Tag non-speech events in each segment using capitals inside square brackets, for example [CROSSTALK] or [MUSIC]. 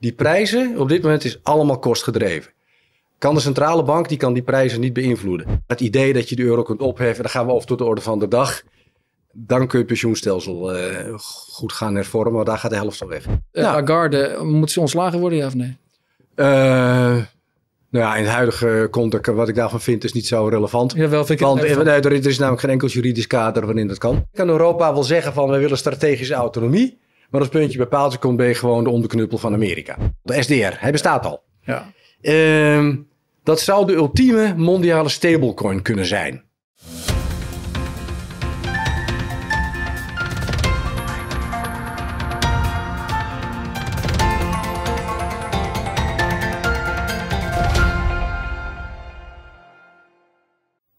Die prijzen op dit moment is allemaal kostgedreven. Kan de centrale bank die kan die prijzen niet beïnvloeden. Het idee dat je de euro kunt opheffen, daar gaan we over tot de orde van de dag. Dan kun je het pensioenstelsel eh, goed gaan hervormen, maar daar gaat de helft van weg. Uh, moet ze ontslagen worden, ja of nee? Eh, nou ja, in het huidige context, wat ik daarvan vind, is niet zo relevant. wel vind ik Want het nee, er is namelijk geen enkel juridisch kader waarin dat kan. Kan Europa wel zeggen van, we willen strategische autonomie. Maar als puntje bepaald komt, ben je gewoon de onderknuppel van Amerika. De SDR, hij bestaat al. Ja. Ehm, dat zou de ultieme mondiale stablecoin kunnen zijn.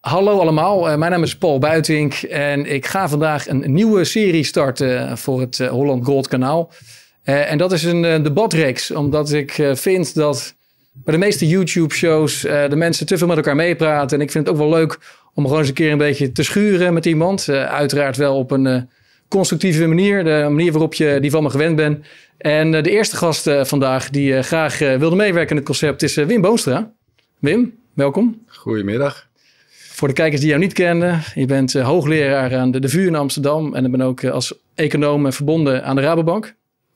Hallo allemaal, eh, mijn naam is Paul Buitink en ik ga vandaag een nieuwe serie starten eh, voor het eh, Holland Gold kanaal. en dat is een debatreeks, omdat ik vind dat bij de meeste YouTube-shows de mensen te veel met elkaar meepraten. En ik vind het ook wel leuk om gewoon eens een keer een beetje te schuren met iemand. uiteraard wel op een constructieve manier, de manier waarop je die van me gewend bent. En de eerste gast vandaag die graag wilde meewerken in het concept is Wim Boonstra. Wim, welkom. Goedemiddag. Voor de kijkers die jou niet kenden, je bent eh, hoogleraar aan de, de VU in Amsterdam en ik ben ook eh, als econoom eh, verbonden aan de Rabobank.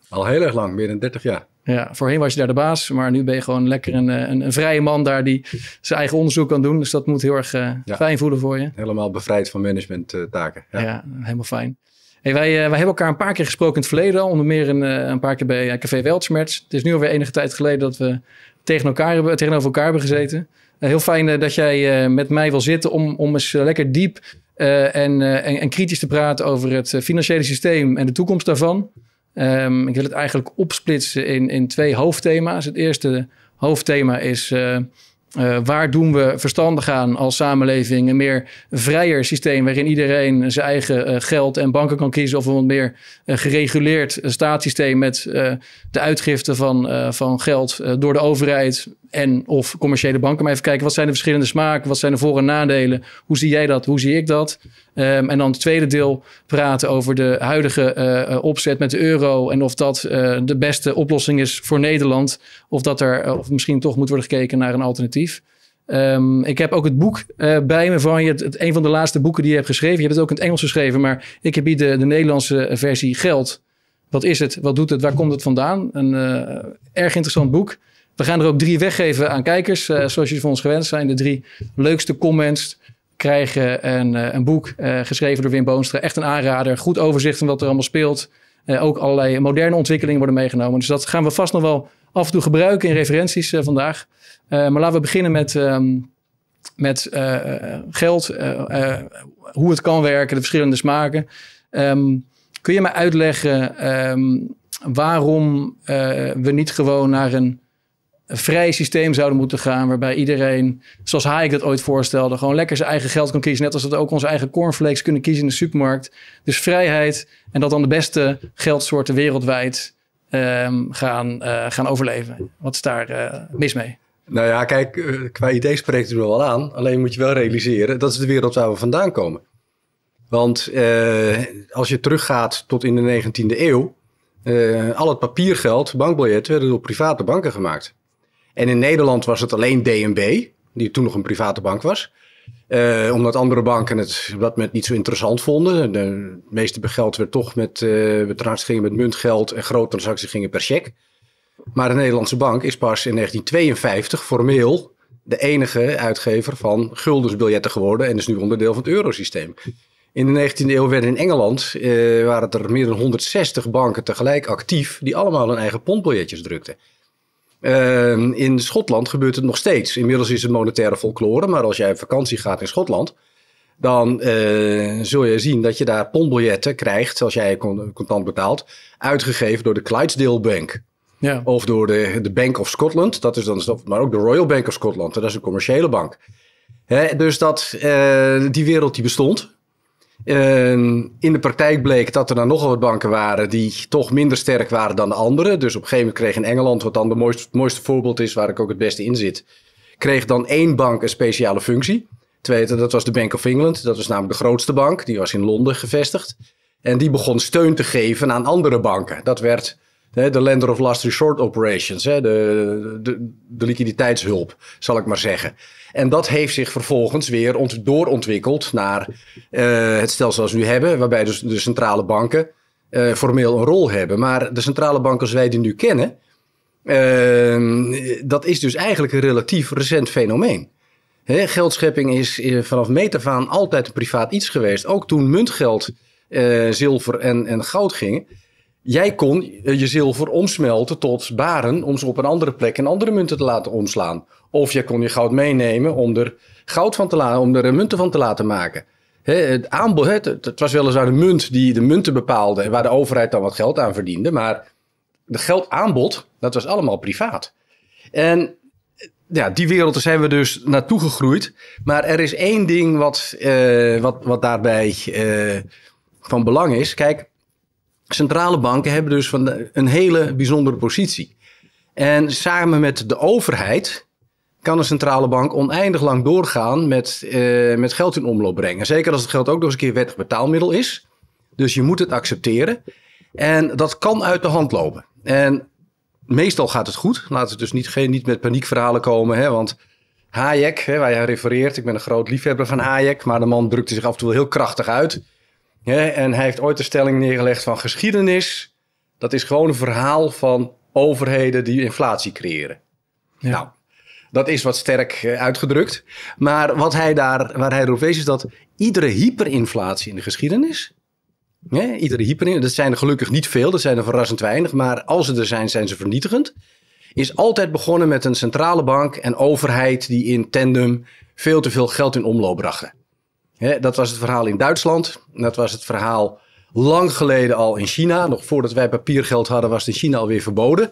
Al heel erg lang, meer dan 30 jaar. Ja, voorheen was je daar de baas, maar nu ben je gewoon lekker een, een, een vrije man daar die zijn eigen onderzoek kan doen. Dus dat moet heel erg fijn voelen voor je. Helemaal bevrijd van managementtaken. Uh, ja. ja. helemaal fijn. Hey, wij, wij hebben elkaar een paar keer gesproken in het verleden al. Onder meer een, een paar keer bij Café Weltschmerz. Het is nu alweer enige tijd geleden dat we tegen elkaar hebben, tegenover elkaar hebben gezeten. Nou, heel fijn eh, dat jij eh, met mij wil zitten om, om eens eh, lekker diep en, en, en, kritisch te praten over het financiële systeem en de toekomst daarvan. Ehm, ik wil het eigenlijk opsplitsen in, in twee hoofdthema's. Het eerste hoofdthema is waar doen we verstandig aan als samenleving een meer vrijer systeem waarin iedereen zijn eigen geld en banken kan kiezen of een meer gereguleerd staatssysteem met de uitgifte van, van geld door de overheid en of commerciële banken. Maar even kijken, wat zijn de verschillende smaken? Wat zijn de voor- en nadelen? Hoe zie jij dat? Hoe zie ik dat? Ehm, en dan het tweede deel praten over de huidige eh, opzet met de euro. En of dat eh, de beste oplossing is voor Nederland. Of dat er eh, of misschien toch moet worden gekeken naar een alternatief. Ehm, ik heb ook het boek bij me van je. Het, een van de laatste boeken die je hebt geschreven. Je hebt het ook in het Engels geschreven. Maar ik heb hier de, de Nederlandse versie Geld. Wat is het? Wat doet het? Waar komt het vandaan? Een erg interessant boek. We gaan er ook drie weggeven aan kijkers, eh, zoals jullie van ons gewend zijn. De drie leukste comments krijgen een, eh, een boek eh, geschreven door Wim Boonstra. Echt een aanrader. Goed overzicht van wat er allemaal speelt. ook allerlei moderne ontwikkelingen worden meegenomen. Dus dat gaan we vast nog wel af en toe gebruiken in referenties vandaag. maar laten we beginnen met, ehm, met geld, hoe het kan werken, de verschillende smaken. Ehm, kun je mij uitleggen ehm, waarom we niet gewoon naar een een vrij systeem zouden moeten gaan. Waarbij iedereen, zoals Hayek dat ooit voorstelde, gewoon lekker zijn eigen geld kan kiezen. Net als dat we ook onze eigen cornflakes kunnen kiezen in de supermarkt. Dus vrijheid en dat dan de beste geldsoorten wereldwijd ehm, gaan, eh, gaan overleven. Wat is daar eh, mis mee? Nou ja, kijk, eh, qua idee spreekt het er wel aan. Alleen moet je wel realiseren, dat is de wereld waar we vandaan komen. Want als je teruggaat tot in de 19e eeuw, al het papiergeld, bankbiljetten, werden door private banken gemaakt. En in Nederland was het alleen DNB, die toen nog een private bank was. Eh, omdat andere banken het op dat moment niet zo interessant vonden. De meeste begeld werd toch met, uh, gingen met muntgeld en grote transacties gingen per cheque. Maar de Nederlandse bank is pas in 1952 formeel de enige uitgever van guldensbiljetten geworden en is nu onderdeel van het eurosysteem. In de 19e eeuw werden in Engeland eh, waren er meer dan 160 banken tegelijk actief die allemaal hun eigen pondbiljetjes drukten. Ehm, in Schotland gebeurt het nog steeds. Inmiddels is het monetaire folklore, maar als jij op vakantie gaat in Schotland, dan eh, zul je zien dat je daar pondbiljetten krijgt, als jij contant betaalt, uitgegeven door de Clydesdale Bank. Ja. Of door de, de Bank of Scotland, dat is dan, maar ook de Royal Bank of Scotland, dat is een commerciële bank. Hè, dus dat, eh, die wereld die bestond. Ehm, in de praktijk bleek dat er dan nogal wat banken waren die toch minder sterk waren dan de andere. Dus op een gegeven moment kreeg in Engeland, wat dan het mooiste, mooiste voorbeeld is waar ik ook het beste in zit, kreeg dan één bank een speciale functie. Tweede, dat was de Bank of England. Dat was namelijk de grootste bank. Die was in Londen gevestigd. En die begon steun te geven aan andere banken. Dat werd de lender of last resort operations, de, de, de, liquiditeitshulp, zal ik maar zeggen. En dat heeft zich vervolgens weer doorontwikkeld naar eh, het stelsel zoals we nu hebben, waarbij dus de centrale banken eh, formeel een rol hebben. Maar de centrale banken zoals wij die nu kennen, ehm, dat is dus eigenlijk een relatief recent fenomeen. geldschepping is eh, vanaf meet aan altijd een privaat iets geweest. Ook toen muntgeld, zilver en, en goud gingen Jij kon eh, je zilver omsmelten tot baren om ze op een andere plek in andere munten te laten omslaan. Of jij kon je goud meenemen om er goud van te laten, om er munten van te laten maken. het, aanbod, het, het was weliswaar de munt die de munten bepaalde en waar de overheid dan wat geld aan verdiende. Maar de geldaanbod, dat was allemaal privaat. En eh, ja, die wereld zijn we dus naartoe gegroeid. Maar er is één ding wat, eh, wat, wat daarbij van belang is. Kijk, centrale banken hebben dus van een hele bijzondere positie. En samen met de overheid kan een centrale bank oneindig lang doorgaan met, eh, met geld in omloop brengen. Zeker als het geld ook nog eens een keer wettig betaalmiddel is. Dus je moet het accepteren. En dat kan uit de hand lopen. En meestal gaat het goed. Laten we dus niet, geen, niet met paniekverhalen komen. Hè? Want Hayek, hè, waar jij refereert, ik ben een groot liefhebber van Hayek. Maar de man drukte zich af en toe heel krachtig uit en hij heeft ooit de stelling neergelegd van geschiedenis, dat is gewoon een verhaal van overheden die inflatie creëren. Ja. Nou, dat is wat sterk eh, uitgedrukt. Maar wat hij daar, waar hij erop wees, is dat iedere hyperinflatie in de geschiedenis. iedere hyperinflatie, dat zijn er gelukkig niet veel, dat zijn er verrassend weinig. Maar als ze er zijn, zijn ze vernietigend. Is altijd begonnen met een centrale bank en overheid die in tandem veel te veel geld in omloop brachten dat was het verhaal in Duitsland. Dat was het verhaal lang geleden al in China. Nog voordat wij papiergeld hadden, was het in China alweer verboden.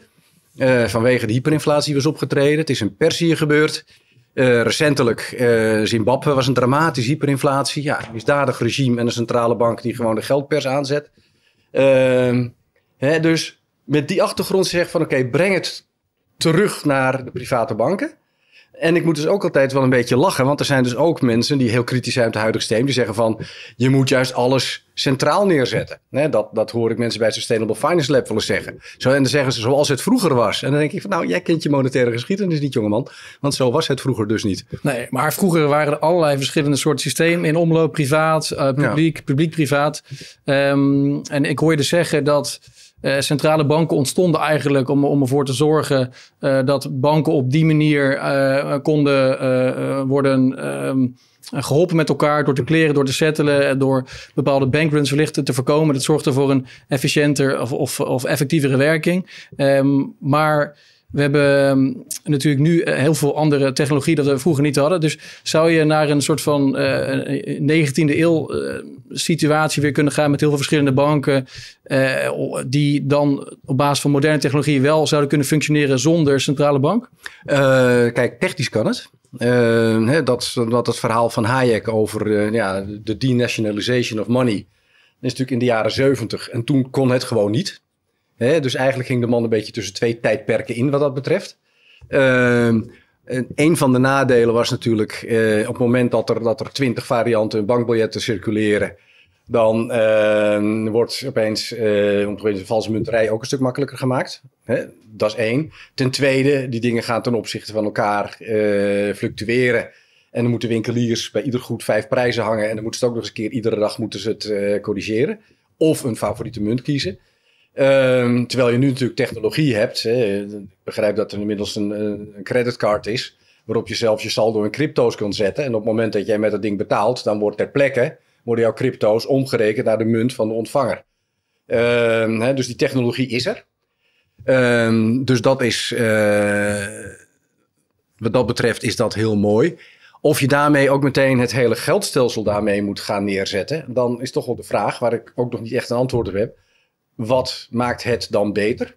Eh, vanwege de hyperinflatie was opgetreden. Het is in Perzië gebeurd. Uh, recentelijk, uh, Zimbabwe was een dramatische hyperinflatie. Ja, een misdadig regime en een centrale bank die gewoon de geldpers aanzet. Ehm, dus met die achtergrond zeg van oké, breng het terug naar de private banken en ik moet dus ook altijd wel een beetje lachen. Want er zijn dus ook mensen die heel kritisch zijn op het huidige systeem. Die zeggen van, je moet juist alles centraal neerzetten. dat, dat hoor ik mensen bij Sustainable Finance Lab willen zeggen. Zo, en dan zeggen ze zoals het vroeger was. En dan denk ik van, nou, jij kent je monetaire geschiedenis niet, jongeman. Want zo was het vroeger dus niet. Nee, maar vroeger waren er allerlei verschillende soorten systemen. In omloop, privaat, eh, publiek, publiek-privaat. Ehm, en ik hoorde dus zeggen dat... Eh, centrale banken ontstonden eigenlijk om, om ervoor te zorgen eh, dat banken op die manier eh, konden worden ehm, geholpen met elkaar door te kleren, door te settelen, door bepaalde bankruns verlichten te voorkomen. Dat zorgde voor een efficiënter of, of, of effectievere werking. Ehm, maar we hebben ehm, natuurlijk nu eh, heel veel andere technologie dat we vroeger niet hadden. Dus zou je naar een soort van 19e eh, eeuw eh, situatie weer kunnen gaan met heel veel verschillende banken. die dan op basis van moderne technologie wel zouden kunnen functioneren zonder centrale bank? kijk, technisch kan het. dat, dat het verhaal van Hayek over ja, de denationalization of money. Dat is natuurlijk in de jaren 70 En toen kon het gewoon niet. Hè, dus eigenlijk ging de man een beetje tussen twee tijdperken in wat dat betreft. Ehm, een van de nadelen was natuurlijk eh, op het moment dat er, dat er twintig varianten bankbiljetten circuleren. Dan uh, wordt opeens, uh, valse munterij ook een stuk makkelijker gemaakt. Hè? Dat is één. Ten tweede, die dingen gaan ten opzichte van elkaar eh, fluctueren. En dan moeten winkeliers bij ieder goed vijf prijzen hangen. En dan moeten ze het ook nog eens een keer iedere dag moeten ze het corrigeren. Of een favoriete munt kiezen. Ehm, terwijl je nu natuurlijk technologie hebt. Hè. Ik begrijp dat er inmiddels een, een creditcard is. Waarop je zelf je saldo in crypto's kunt zetten. En op het moment dat jij met dat ding betaalt, dan wordt ter plekke worden jouw crypto's omgerekend naar de munt van de ontvanger. Ehm, hè, dus die technologie is er. Ehm, dus dat is, eh, wat dat betreft, is dat heel mooi. Of je daarmee ook meteen het hele geldstelsel daarmee moet gaan neerzetten, dan is toch wel de vraag, waar ik ook nog niet echt een antwoord op heb wat maakt het dan beter?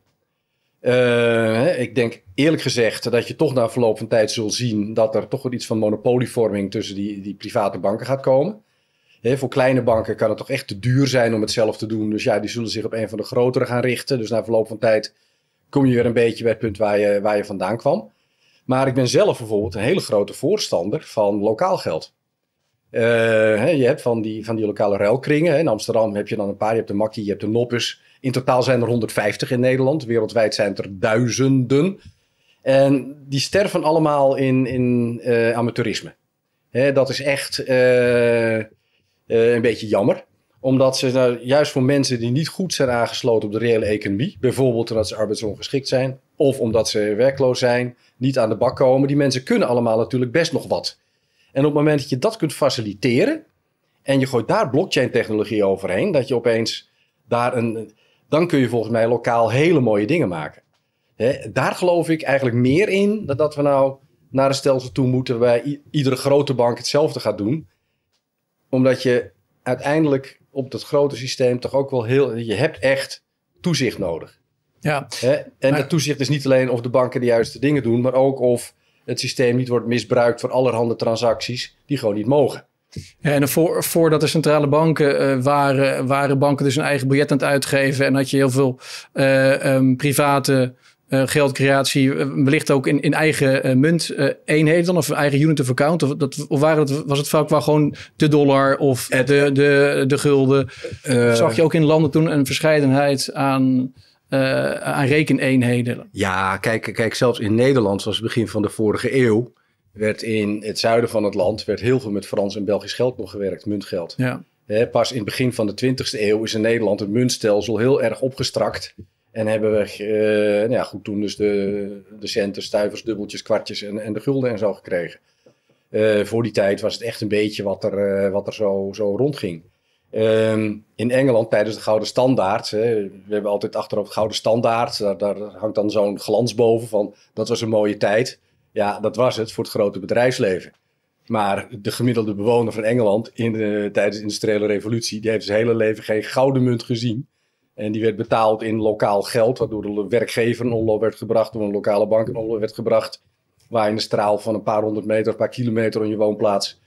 Eh, ik denk eerlijk gezegd dat je toch na verloop van tijd zult zien dat er toch wel iets van monopolievorming tussen die, die private banken gaat komen. voor kleine banken kan het toch echt te duur zijn om het zelf te doen. Dus ja, die zullen zich op een van de grotere gaan richten. Dus na verloop van tijd kom je weer een beetje bij het punt waar je, waar je vandaan kwam. Maar ik ben zelf bijvoorbeeld een hele grote voorstander van lokaal geld. Eh, je hebt van die, van die lokale ruilkringen. In Amsterdam heb je dan een paar. Je hebt de Makkie, je hebt de Noppes. In totaal zijn er 150 in Nederland. Wereldwijd zijn er duizenden. En die sterven allemaal in, in eh, amateurisme. Hè, dat is echt eh, een beetje jammer omdat ze nou, juist voor mensen die niet goed zijn aangesloten op de reële economie, bijvoorbeeld omdat ze arbeidsongeschikt zijn of omdat ze werkloos zijn, niet aan de bak komen, die mensen kunnen allemaal natuurlijk best nog wat. En op het moment dat je dat kunt faciliteren en je gooit daar blockchain technologie overheen, dat je opeens daar een. Dan kun je volgens mij lokaal hele mooie dingen maken. daar geloof ik eigenlijk meer in dan dat we nou naar een stelsel toe moeten waarbij iedere grote bank hetzelfde gaat doen. Omdat je uiteindelijk op dat grote systeem toch ook wel heel. Je hebt echt toezicht nodig. Ja. en dat toezicht is niet alleen of de banken de juiste dingen doen, maar ook of het systeem niet wordt misbruikt voor allerhande transacties die gewoon niet mogen. en voor, voordat de centrale banken eh, waren, waren banken dus hun eigen budget aan het uitgeven. En had je heel veel eh, ehm, private eh, geldcreatie, wellicht ook in, in eigen munt eenheden dan, of eigen unit of account. Of, dat, of waren het, was het vaak wel gewoon de dollar of de, de gulden? Zag je ook in landen toen een verscheidenheid aan uh, aan rekeneenheden. Ja, kijk, kijk, zelfs in Nederland, zoals het begin van de vorige eeuw, werd in het zuiden van het land werd heel veel met Frans en Belgisch geld nog gewerkt, muntgeld. Ja. pas in het begin van de 20e eeuw is in Nederland het muntstelsel heel erg opgestrakt. En hebben we, eh, nou ja, goed, toen dus de, de centen, stuivers, dubbeltjes, kwartjes en, en de gulden en zo gekregen. Eh, voor die tijd was het echt een beetje wat er, wat er zo, zo rondging. Ehm, in Engeland tijdens de Gouden Standaard, hè, we hebben altijd achterop Gouden Standaard, daar, hangt dan zo'n glans boven van dat was een mooie tijd. Ja, dat was het voor het grote bedrijfsleven. Maar de gemiddelde bewoner van Engeland in tijdens de industriële revolutie, die heeft zijn hele leven geen gouden munt gezien. En die werd betaald in lokaal geld, waardoor de werkgever een onloop werd gebracht, door een lokale bank een onloop werd gebracht. Waar in een straal van een paar honderd meter, een paar kilometer om je woonplaats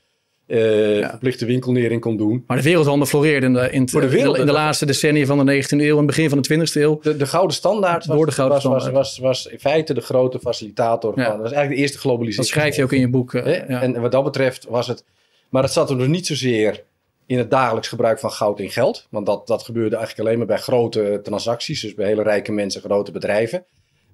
uh, ja. verplichte winkelnering kon doen. Maar de wereldhandel floreerde in de, in, in de laatste decennia van de 19e eeuw en begin van de 20e eeuw. De, gouden standaard, was, gouden standaard. Was, was, was, in feite de grote facilitator. Van, dat was eigenlijk de eerste globalisatie. Dat schrijf je ook in je boek. Eh, en wat dat betreft was het... Maar het zat er dus niet zozeer in het dagelijks gebruik van goud in geld. Want dat, dat gebeurde eigenlijk alleen maar bij grote transacties. Dus bij hele rijke mensen, grote bedrijven.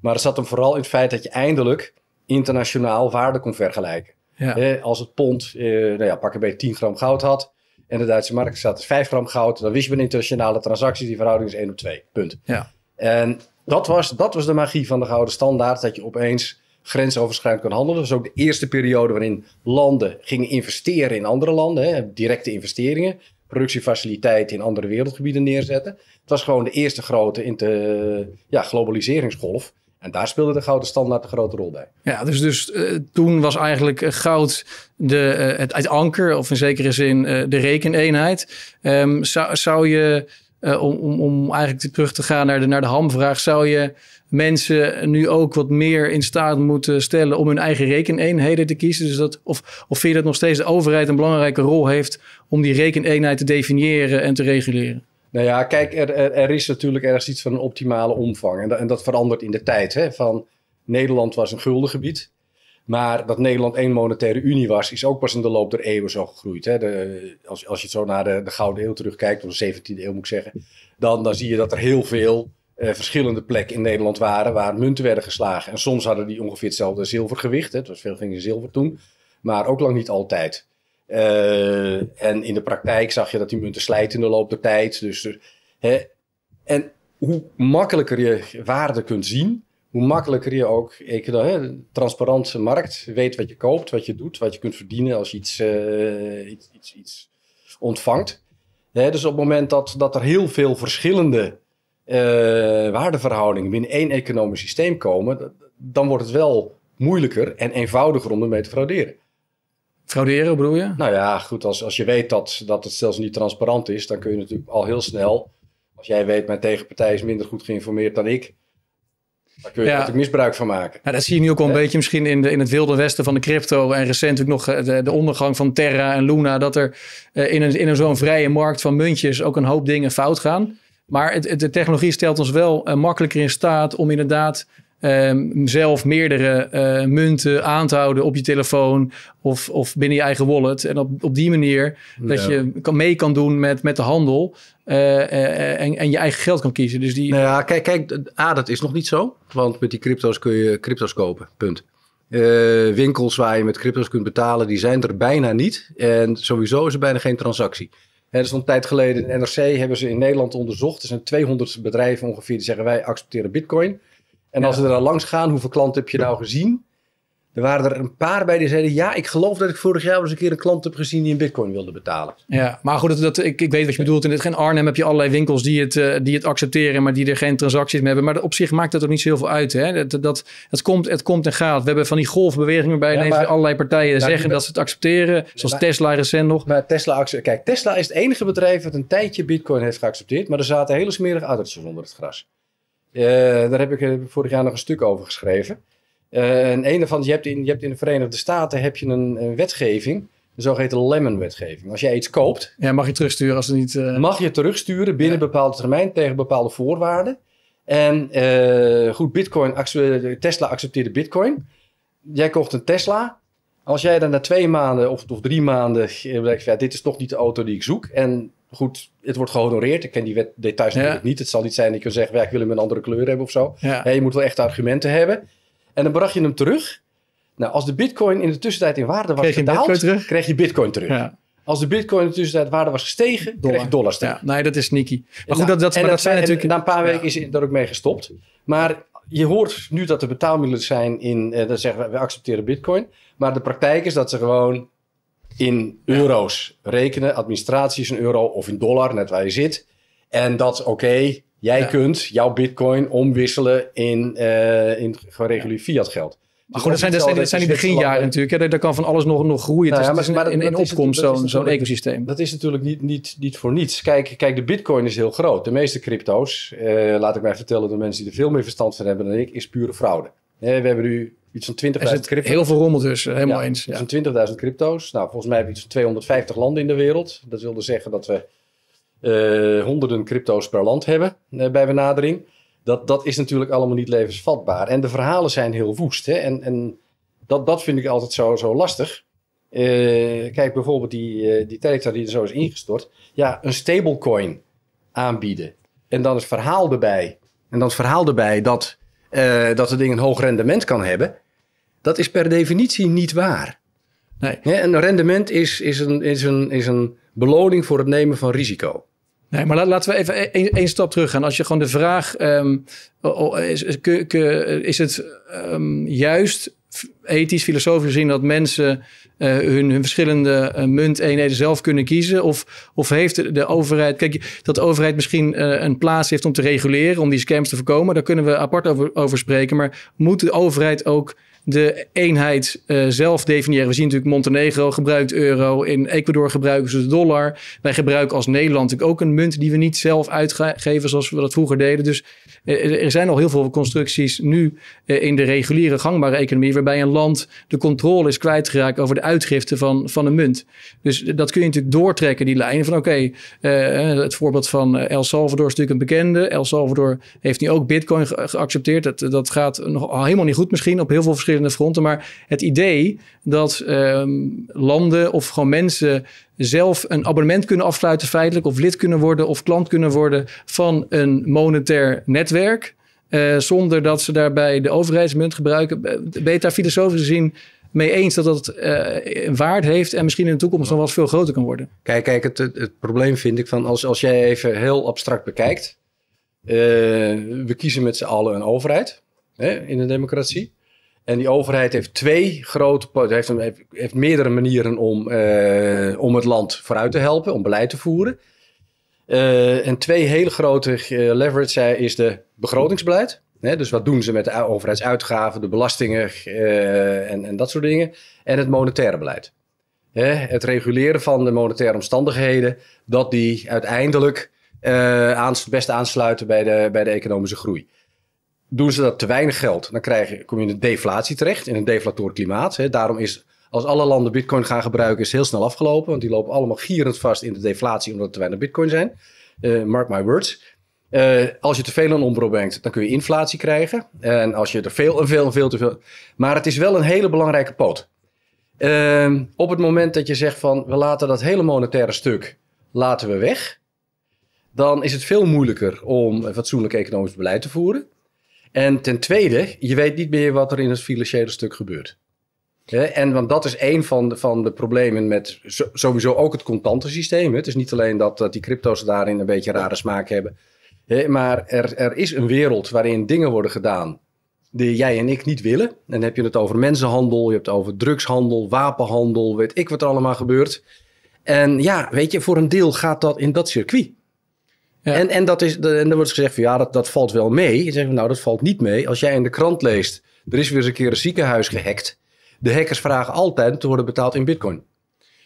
Maar het zat hem vooral in het feit dat je eindelijk internationaal waarde kon vergelijken. Ja. als het pond, eh, nou ja, pak een beetje 10 gram goud had. En de Duitse markt staat 5 dus gram goud. Dan wist je bij een internationale transactie, die verhouding is 1 op 2. Punt. Ja. En dat was, dat was de magie van de gouden standaard. Dat je opeens grensoverschrijdend kon handelen. Dat was ook de eerste periode waarin landen gingen investeren in andere landen. Hè, directe investeringen. Productiefaciliteiten in andere wereldgebieden neerzetten. Het was gewoon de eerste grote inter, ja, globaliseringsgolf. En daar speelde de gouden standaard een grote rol bij. Ja, dus, dus eh, toen was eigenlijk eh, goud de, eh, het, anker, of in zekere zin de rekeneenheid. Ehm, zou, zou je, om, om, om eigenlijk terug te gaan naar de, naar de hamvraag, zou je mensen nu ook wat meer in staat moeten stellen om hun eigen rekeneenheden te kiezen? Dus dat, of, of vind je dat nog steeds de overheid een belangrijke rol heeft om die rekeneenheid te definiëren en te reguleren? Nou ja, kijk, er, er, is natuurlijk ergens iets van een optimale omvang. En, dat verandert in de tijd. Hè? Van Nederland was een guldengebied. Maar dat Nederland één monetaire unie was, is ook pas in de loop der eeuwen zo gegroeid. Hè? De, als, als je het zo naar de, de Gouden Eeuw terugkijkt, of de 17e eeuw moet ik zeggen, dan, dan zie je dat er heel veel eh, verschillende plekken in Nederland waren waar munten werden geslagen. En soms hadden die ongeveer hetzelfde zilvergewicht. Hè? Het was veel ging zilver toen, maar ook lang niet altijd. Eh, en in de praktijk zag je dat die munten slijten in de loop der tijd. Dus, hè, en hoe makkelijker je waarde kunt zien, hoe makkelijker je ook ik, hè, eh, transparante markt weet wat je koopt, wat je doet, wat je kunt verdienen als je iets, eh, iets, iets, ontvangt. Hè, dus op het moment dat, dat er heel veel verschillende waardeverhoudingen binnen één economisch systeem komen, dan wordt het wel moeilijker en eenvoudiger om ermee te frauderen. Frauderen bedoel je? Nou ja, goed, als, als je weet dat, dat het zelfs niet transparant is, dan kun je natuurlijk al heel snel, als jij weet mijn tegenpartij is minder goed geïnformeerd dan ik, daar kun je ja. natuurlijk misbruik van maken. Nou, dat zie je nu ook al een beetje misschien in, de, in het wilde westen van de crypto. En recent ook nog eh, de, de ondergang van Terra en Luna. Dat er eh, in, een, in een zo'n vrije markt van muntjes ook een hoop dingen fout gaan. Maar de technologie stelt ons wel eh, makkelijker in staat om inderdaad Ehm, zelf meerdere eh, munten aan te houden op je telefoon of, of binnen je eigen wallet. En op, op die manier dat je kan, mee kan doen met, met de handel eh, eh, en, en je eigen geld kan kiezen. Dus die... Nou ja, kijk, kijk, A, dat is nog niet zo, want met die crypto's kun je crypto's kopen, punt. winkels waar je met crypto's kunt betalen, die zijn er bijna niet. En sowieso is er bijna geen transactie. er is een tijd geleden, NRC hebben ze in Nederland onderzocht. Er zijn 200 bedrijven ongeveer die zeggen wij accepteren bitcoin. En als ze er langs gaan, hoeveel klanten heb je nou gezien? Er waren er een paar bij die zeiden: Ja, ik geloof dat ik vorig jaar eens een keer een klant heb gezien die in Bitcoin wilde betalen. Ja, maar goed, dat, ik, ik weet wat je bedoelt. In, het, in Arnhem heb je allerlei winkels die het, eh, die het accepteren, maar die er geen transacties mee hebben. Maar op zich maakt dat ook niet zoveel uit. Hè? Dat, dat, het, komt, het komt en gaat. We hebben van die golfbewegingen bij ja, allerlei partijen nou, zeggen dat ze het accepteren, zoals Tesla recent nog. Maar Tesla, kijk, Tesla is het enige bedrijf dat een tijdje Bitcoin heeft geaccepteerd, maar er zaten hele smerige auto's onder het gras. Eh, daar heb ik eh, vorig jaar nog een stuk over geschreven. Eh, en een van, je, hebt in, je hebt in de Verenigde Staten heb je een, een wetgeving de zogeheten lemon-wetgeving. Als jij iets koopt... mag je terugsturen als het niet... Mag je terugsturen binnen ja. bepaalde termijn tegen bepaalde voorwaarden. En goed, bitcoin, Tesla accepteerde bitcoin. Jij kocht een Tesla. Als jij dan na twee maanden of, of drie maanden... ja, dit is toch niet de auto die ik zoek. En goed, het wordt gehonoreerd. Ik ken die wet, details natuurlijk niet. Het zal niet zijn dat je zegt, ja, ik wil hem een andere kleur hebben of zo. je moet wel echt argumenten hebben. En dan bracht je hem terug. Nou, als de bitcoin in de tussentijd in waarde was gedaald, kreeg je bitcoin terug. Ja. Als de bitcoin in de tussentijd waarde was gestegen, dollar. kreeg je dollars terug. Ja, nee, dat is sneaky. Maar goed, dat, dat, dat, zijn natuurlijk... na een paar weken is daar ook mee gestopt. Maar je hoort nu dat er betaalmiddelen zijn in... Uh, zeggen we, we accepteren bitcoin. Maar de praktijk is dat ze gewoon in euro's rekenen. Administratie is een euro of in dollar, net waar je zit. En dat, oké, jij kunt jouw bitcoin omwisselen in, uh, in gereguleerd fiat geld. Maar goed, dat, zijn, dat dus zijn, die beginjaren natuurlijk. Hè? Daar kan van alles nog, nog groeien. Nou dus is, maar, in, in, opkomst zo'n zo ecosysteem. Dat is natuurlijk niet, niet, niet voor niets. Kijk, kijk, de bitcoin is heel groot. De meeste crypto's, eh, laat ik mij vertellen door mensen die er veel meer verstand van hebben dan ik, is pure fraude. Eh, we hebben nu iets van 20.000 crypto's. Heel veel rommel dus, helemaal eens. Ja. Iets 20.000 crypto's. Nou, volgens mij hebben we iets van 250 landen in de wereld. Dat wilde zeggen dat we eh, honderden crypto's per land hebben eh, bij benadering. Dat, dat is natuurlijk allemaal niet levensvatbaar. En de verhalen zijn heel woest. Hè? En, en dat, dat vind ik altijd zo, zo lastig. Eh, kijk, bijvoorbeeld die, die Telexa die er zo is ingestort. Ja, een stablecoin aanbieden. En dan het verhaal erbij. En dan het verhaal erbij dat, dat het ding een hoog rendement kan hebben. Dat is per definitie niet waar. Nee. een rendement is, is, een, is, een, is een beloning voor het nemen van risico. Nee, maar laten we even e-, e-, één stap terug gaan. Als je gewoon de vraag: um, is, is, het ehm, juist ethisch, filosofisch gezien dat mensen eh, hun, hun, verschillende munt eh, munteenheden zelf kunnen kiezen? Of, of heeft de, overheid, kijk, dat de overheid misschien eh, een plaats heeft om te reguleren, om die scams te voorkomen, daar kunnen we apart over, over spreken. Maar moet de overheid ook de eenheid eh, zelf definiëren. We zien natuurlijk Montenegro gebruikt euro, in Ecuador gebruiken ze de dollar. Wij gebruiken als Nederland natuurlijk ook een munt die we niet zelf uitgeven zoals we dat vroeger deden. Dus eh, er zijn al heel veel constructies nu eh, in de reguliere gangbare economie, waarbij een land de controle is kwijtgeraakt over de uitgifte van, van een munt. Dus dat kun je natuurlijk doortrekken, die lijnen van oké, eh, het voorbeeld van El Salvador is natuurlijk een bekende. El Salvador heeft nu ook bitcoin geaccepteerd. Dat, dat gaat nog helemaal niet goed misschien op heel veel verschillende fronten. Maar het idee dat ehm, landen of gewoon mensen zelf een abonnement kunnen afsluiten feitelijk... of lid kunnen worden of klant kunnen worden van een monetair netwerk... Eh, zonder dat ze daarbij de overheidsmunt gebruiken. Ben je daar filosofisch gezien mee eens dat dat uh, eh, waard heeft en misschien in de toekomst nog wel eens veel groter kan worden? Kijk, kijk het, het, probleem vind ik van als, als jij even heel abstract bekijkt. Eh, we kiezen met z'n allen een overheid hè, in een democratie. En die overheid heeft twee grote, heeft, heeft meerdere manieren om, eh, om het land vooruit te helpen, om beleid te voeren. Eh, en twee hele grote eh, leverage is de begrotingsbeleid. Hè, dus wat doen ze met de overheidsuitgaven, de belastingen en, en dat soort dingen. En het monetaire beleid. Hè, het reguleren van de monetaire omstandigheden, dat die uiteindelijk aan, het beste aansluiten bij de, bij de economische groei doen ze dat te weinig geld, dan krijg je, kom je in de deflatie terecht, in een deflator klimaat. Hè. Daarom is, als alle landen bitcoin gaan gebruiken, is heel snel afgelopen. Want die lopen allemaal gierend vast in de deflatie, omdat er te weinig bitcoin zijn. Eh, mark my words. Eh, als je te veel aan omro brengt, dan kun je inflatie krijgen. En als je er veel en veel en veel te veel... Maar het is wel een hele belangrijke poot. Ehm, op het moment dat je zegt van, we laten dat hele monetaire stuk, laten we weg dan is het veel moeilijker om fatsoenlijk economisch beleid te voeren. En ten tweede, je weet niet meer wat er in het financiële stuk gebeurt. en want dat is een van de, van de problemen met sowieso ook het contantensysteem. Het is niet alleen dat, dat die crypto's daarin een beetje rare smaak hebben. maar er, er is een wereld waarin dingen worden gedaan die jij en ik niet willen. En dan heb je het over mensenhandel, je hebt het over drugshandel, wapenhandel, weet ik wat er allemaal gebeurt. En ja, weet je, voor een deel gaat dat in dat circuit. En, en, dat is, en dan wordt dus gezegd van ja, dat, dat valt wel mee. Je zegt van nou, dat valt niet mee. Als jij in de krant leest, er is weer eens een keer een ziekenhuis gehackt. De hackers vragen altijd te worden betaald in bitcoin.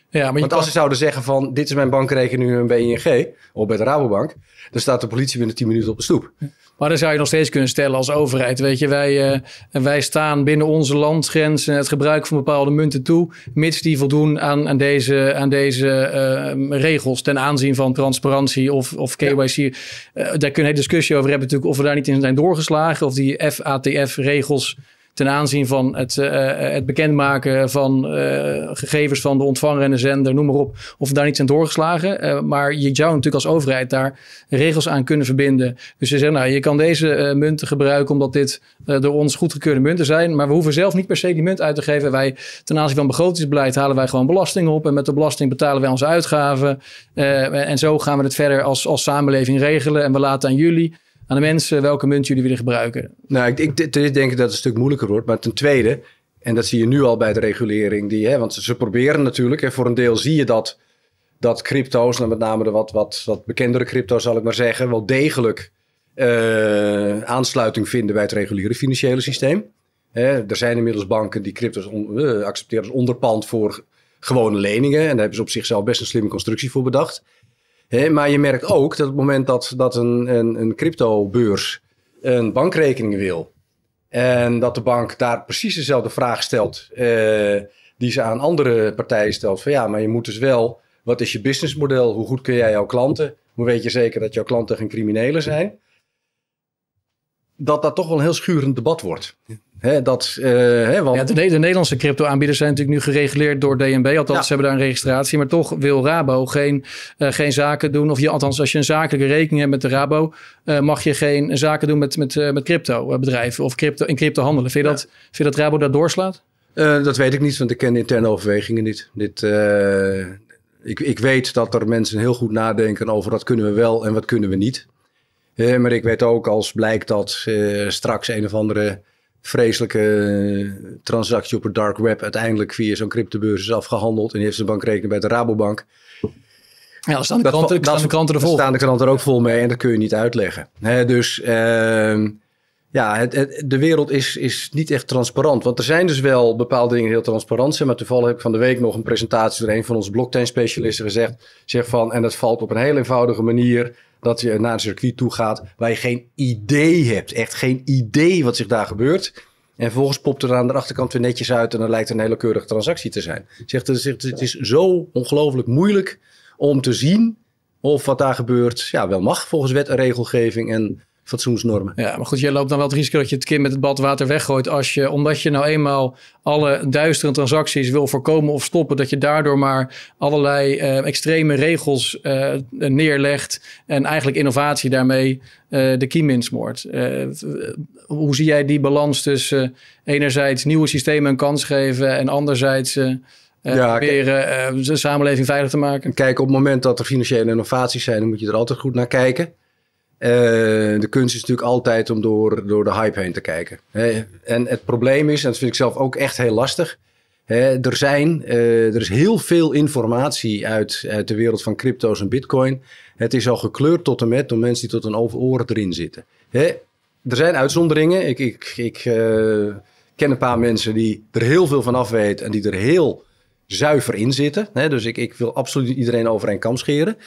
Ja, maar Want als ze zouden zeggen van dit is mijn bankrekening een ING of bij de Rabobank, dan staat de politie binnen 10 minuten op de stoep. Maar dan zou je nog steeds kunnen stellen als overheid, weet je, wij, eh, wij staan binnen onze landsgrenzen het gebruik van bepaalde munten toe, mits die voldoen aan, aan deze, aan deze eh, regels ten aanzien van transparantie of, of KYC. Eh, daar kun je een discussie over hebben natuurlijk of we daar niet in zijn doorgeslagen, of die FATF-regels ten aanzien van het, eh, eh, het bekendmaken van eh, gegevens van de ontvanger en de zender, noem maar op, of daar niet zijn doorgeslagen. maar je zou natuurlijk als overheid daar regels aan kunnen verbinden. Dus ze zeggen: nou, je kan deze munten gebruiken omdat dit door ons goedgekeurde munten zijn, maar we hoeven zelf niet per se die munt uit te geven. Wij, ten aanzien van begrotingsbeleid, halen wij gewoon belasting op en met de belasting betalen wij onze uitgaven. en zo gaan we het verder als, als samenleving regelen en we laten aan jullie aan de mensen welke munt jullie willen gebruiken? Nou, ik, ik denk dat het een stuk moeilijker wordt. Maar ten tweede, en dat zie je nu al bij de regulering, die, hè, want ze, proberen natuurlijk, en voor een deel zie je dat, dat crypto's, nou, met name de wat, wat, wat bekendere crypto's zal ik maar zeggen, wel degelijk eh, aansluiting vinden bij het reguliere financiële systeem. Hè, er zijn inmiddels banken die crypto's eh, accepteren als onderpand voor gewone leningen. En daar hebben ze op zichzelf best een slimme constructie voor bedacht maar je merkt ook dat op het moment dat, dat een, een, een cryptobeurs een bankrekening wil. En dat de bank daar precies dezelfde vraag stelt eh, die ze aan andere partijen stelt. Van ja, maar je moet dus wel, wat is je businessmodel? Hoe goed kun jij jouw klanten? Hoe weet je zeker dat jouw klanten geen criminelen zijn? Dat dat toch wel een heel schurend debat wordt. Ja dat, eh, want... ja, de, Nederlandse crypto-aanbieders zijn natuurlijk nu gereguleerd door DNB. Althans, ze hebben daar een registratie. Maar toch wil Rabo geen, eh, geen zaken doen. Of je, althans, als je een zakelijke rekening hebt met de Rabo, eh, mag je geen zaken doen met, met, met crypto-bedrijven of crypto, in crypto handelen. Vind je, dat, vind je dat Rabo daar doorslaat? dat weet ik niet, want ik ken interne overwegingen niet. Dit, ik, ik weet dat er mensen heel goed nadenken over wat kunnen we wel en wat kunnen we niet. maar ik weet ook als blijkt dat straks een of andere vreselijke eh, transactie op het dark web uiteindelijk via zo'n cryptobeurs is afgehandeld en heeft zijn bankrekening bij de Rabobank. Ja, staan de kranten, staan de kranten er vol. staan de kranten er ook vol mee en dat kun je niet uitleggen. dus ehm, ja, het, de wereld is, is niet echt transparant. Want er zijn dus wel bepaalde dingen heel transparant zijn. Maar toevallig heb ik van de week nog een presentatie door een van onze blockchain specialisten gezegd. Zeg van, en dat valt op een heel eenvoudige manier dat je naar een circuit toe gaat waar je geen idee hebt. Echt geen idee wat zich daar gebeurt. En vervolgens popt er aan de achterkant weer netjes uit en dan lijkt het een hele keurige transactie te zijn. Zegt, het is zo ongelooflijk moeilijk om te zien of wat daar gebeurt ja, wel mag volgens wet en regelgeving. En fatsoensnormen. Ja, maar goed, jij loopt dan wel het risico dat je het kind met het badwater weggooit. Als je, omdat je nou eenmaal alle duistere transacties wil voorkomen of stoppen, dat je daardoor maar allerlei eh, extreme regels eh, neerlegt. En eigenlijk innovatie daarmee eh, de kiem insmoort. hoe zie jij die balans tussen enerzijds nieuwe systemen een kans geven en anderzijds. Uh, proberen de samenleving veilig te maken. Kijk, op het moment dat er financiële innovaties zijn, dan moet je er altijd goed naar kijken. Eh, de kunst is natuurlijk altijd om door, door de hype heen te kijken. Hè? En het probleem is, en dat vind ik zelf ook echt heel lastig. Hè? er, zijn, eh, er is heel veel informatie uit, uit de wereld van crypto's en bitcoin. Het is al gekleurd tot en met door mensen die tot een oor erin zitten. Hè? Er zijn uitzonderingen. Ik, ik, ik eh, ken een paar mensen die er heel veel van af weten en die er heel zuiver in zitten. Dus ik, ik wil absoluut iedereen over een kam scheren.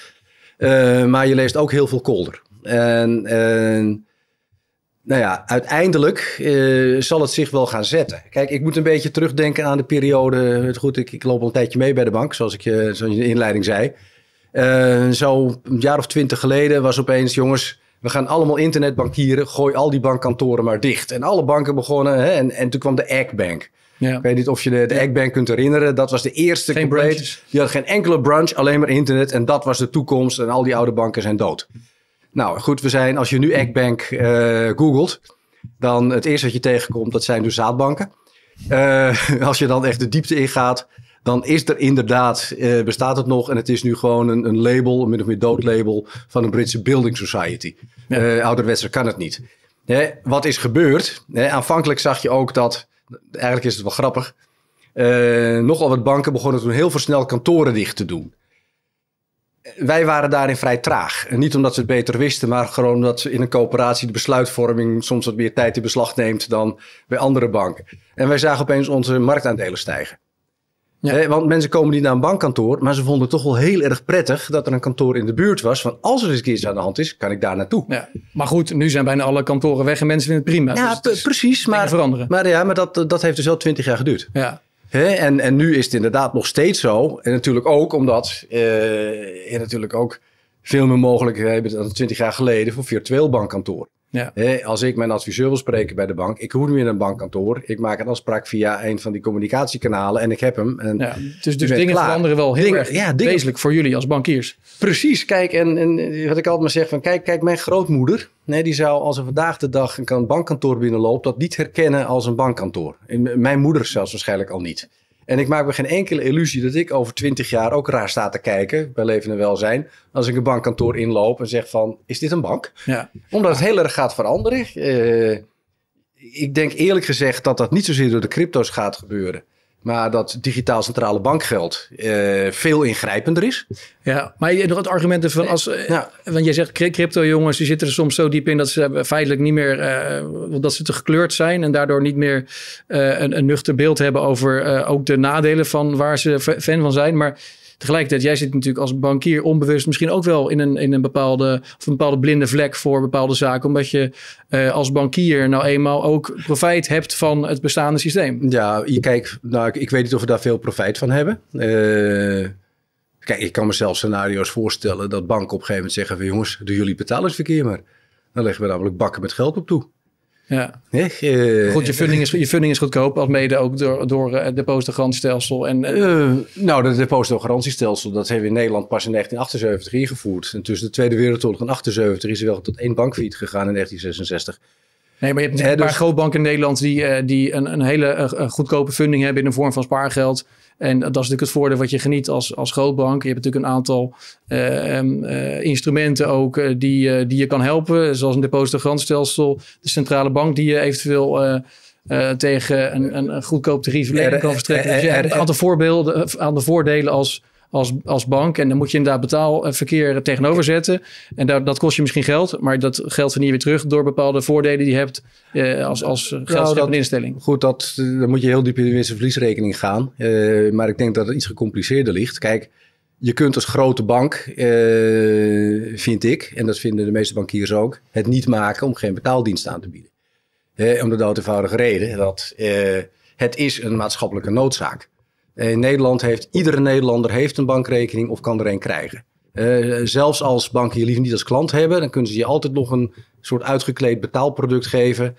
maar je leest ook heel veel kolder. En, nou ja, uiteindelijk eh, zal het zich wel gaan zetten. Kijk, ik moet een beetje terugdenken aan de periode. Het goed, ik, ik, loop al een tijdje mee bij de bank, zoals ik eh, je, zoals inleiding zei. Uh, zo een jaar of twintig geleden was opeens, jongens, we gaan allemaal internetbankieren. Gooi al die bankkantoren maar dicht. En alle banken begonnen. Hè, en, en toen kwam de Eggbank. Ja. Ik weet niet of je de, de Eggbank kunt herinneren. Dat was de eerste geen Branches. had geen enkele branch, alleen maar internet. En dat was de toekomst. En al die oude banken zijn dood. Nou goed, we zijn, als je nu Eggbank eh, googelt, dan het eerste wat je tegenkomt, dat zijn dus zaadbanken. Eh, [LAUGHS] als je dan echt de diepte ingaat, dan is er inderdaad, eh, bestaat het nog en het is nu gewoon een, een label, een min of meer doodlabel van een Britse Building Society. Ja. kan het niet. Hè, wat is gebeurd? Hè, aanvankelijk zag je ook dat, eigenlijk is het wel grappig, uh, nogal wat banken begonnen toen heel versneld kantoren dicht te doen wij waren daarin vrij traag. niet omdat ze het beter wisten, maar gewoon omdat ze in een coöperatie de besluitvorming soms wat meer tijd in beslag neemt dan bij andere banken. En wij zagen opeens onze marktaandelen stijgen. Ja. want mensen komen niet naar een bankkantoor, maar ze vonden het toch wel heel erg prettig dat er een kantoor in de buurt was. Van als er eens iets aan de hand is, kan ik daar naartoe. Ja. Maar goed, nu zijn bijna alle kantoren weg en mensen vinden het prima. Dus precies. Maar, veranderen. maar, ja, maar dat, dat heeft dus wel twintig jaar geduurd. Ja en, en nu is het inderdaad nog steeds zo. En natuurlijk ook omdat uh, eh, je natuurlijk ook veel meer mogelijkheden hebt dan 20 jaar geleden voor virtueel bankkantoor. Ja. als ik mijn adviseur wil spreken bij de bank, ik hoef nu in een bankkantoor. Ik maak een afspraak via een van die communicatiekanalen en ik heb hem. En ja, dus dus dingen veranderen wel heel erg ja, dingen. wezenlijk voor jullie als bankiers. Precies, kijk, en, en wat ik altijd maar zeg, van, kijk, kijk mijn grootmoeder, die zou als er vandaag de dag een bankkantoor binnenloopt, dat niet herkennen als een bankkantoor. En mijn moeder zelfs waarschijnlijk al niet. En ik maak me geen enkele illusie dat ik over twintig jaar ook raar sta te kijken bij leven en welzijn. Als ik een bankkantoor inloop en zeg van, is dit een bank? Ja. Omdat het heel erg gaat veranderen. Eh, ik denk eerlijk gezegd dat dat niet zozeer door de crypto's gaat gebeuren. Maar dat digitaal centrale bankgeld eh, veel ingrijpender is. Ja, maar nog het argumenten van als. Eh, ja. Want jij zegt crypto jongens, die zitten er soms zo diep in dat ze feitelijk niet meer. Uh, dat ze te gekleurd zijn en daardoor niet meer een, een, nuchter beeld hebben over ook de nadelen van waar ze fan van zijn. Maar Tegelijkertijd, jij zit natuurlijk als bankier onbewust misschien ook wel in een, in een, bepaalde, of een bepaalde blinde vlek voor bepaalde zaken. Omdat je eh, als bankier nou eenmaal ook profijt hebt van het bestaande systeem. Ja, je kijkt, nou, ik, weet niet of we daar veel profijt van hebben. Eh, kijk, ik kan me scenario's voorstellen dat banken op een gegeven moment zeggen van jongens, doen jullie betalingsverkeer maar. Dan leggen we namelijk bakken met geld op toe. Ja. Eh, Goed, je funding, is, je funding is goedkoop, als mede ook door, door eh, het depositogarantiestelsel. En, uh, nou, het depositogarantiestelsel dat hebben we in Nederland pas in 1978 ingevoerd. En tussen de Tweede Wereldoorlog en 78 is er wel tot één bankfiet gegaan in 1966. Nee, maar je hebt een paar dus... grootbanken in Nederland die, die een, een hele goedkope funding hebben in de vorm van spaargeld. En dat is natuurlijk het voordeel wat je geniet als, als grootbank. Je hebt natuurlijk een aantal eh, ehm, eh, instrumenten ook eh, die, die je kan helpen. Zoals een depositogransstelsel de centrale bank die je eventueel... tegen een, een, goedkoop tarief lening kan verstrekken. Dus een aantal voorbeelden, aan de voordelen als als, als bank. En dan moet je inderdaad betaalverkeer tegenover zetten. En dat kost je misschien geld, maar dat geld verdien je weer terug door bepaalde voordelen die je hebt eh, als, als nou, instelling. Goed, dat, eh, dan moet je heel diep in de winst-verliesrekening gaan. Eh, maar ik denk dat het iets gecompliceerder ligt. Kijk, je kunt als grote bank, vind ik, en dat vinden de meeste bankiers ook, het niet maken om geen betaaldienst aan te bieden. om de eenvoudige reden dat het is een maatschappelijke noodzaak in eh, Nederland heeft iedere Nederlander heeft een bankrekening of kan er een krijgen. Eh, zelfs als banken je liever niet als klant hebben, dan kunnen ze je altijd nog een soort uitgekleed betaalproduct geven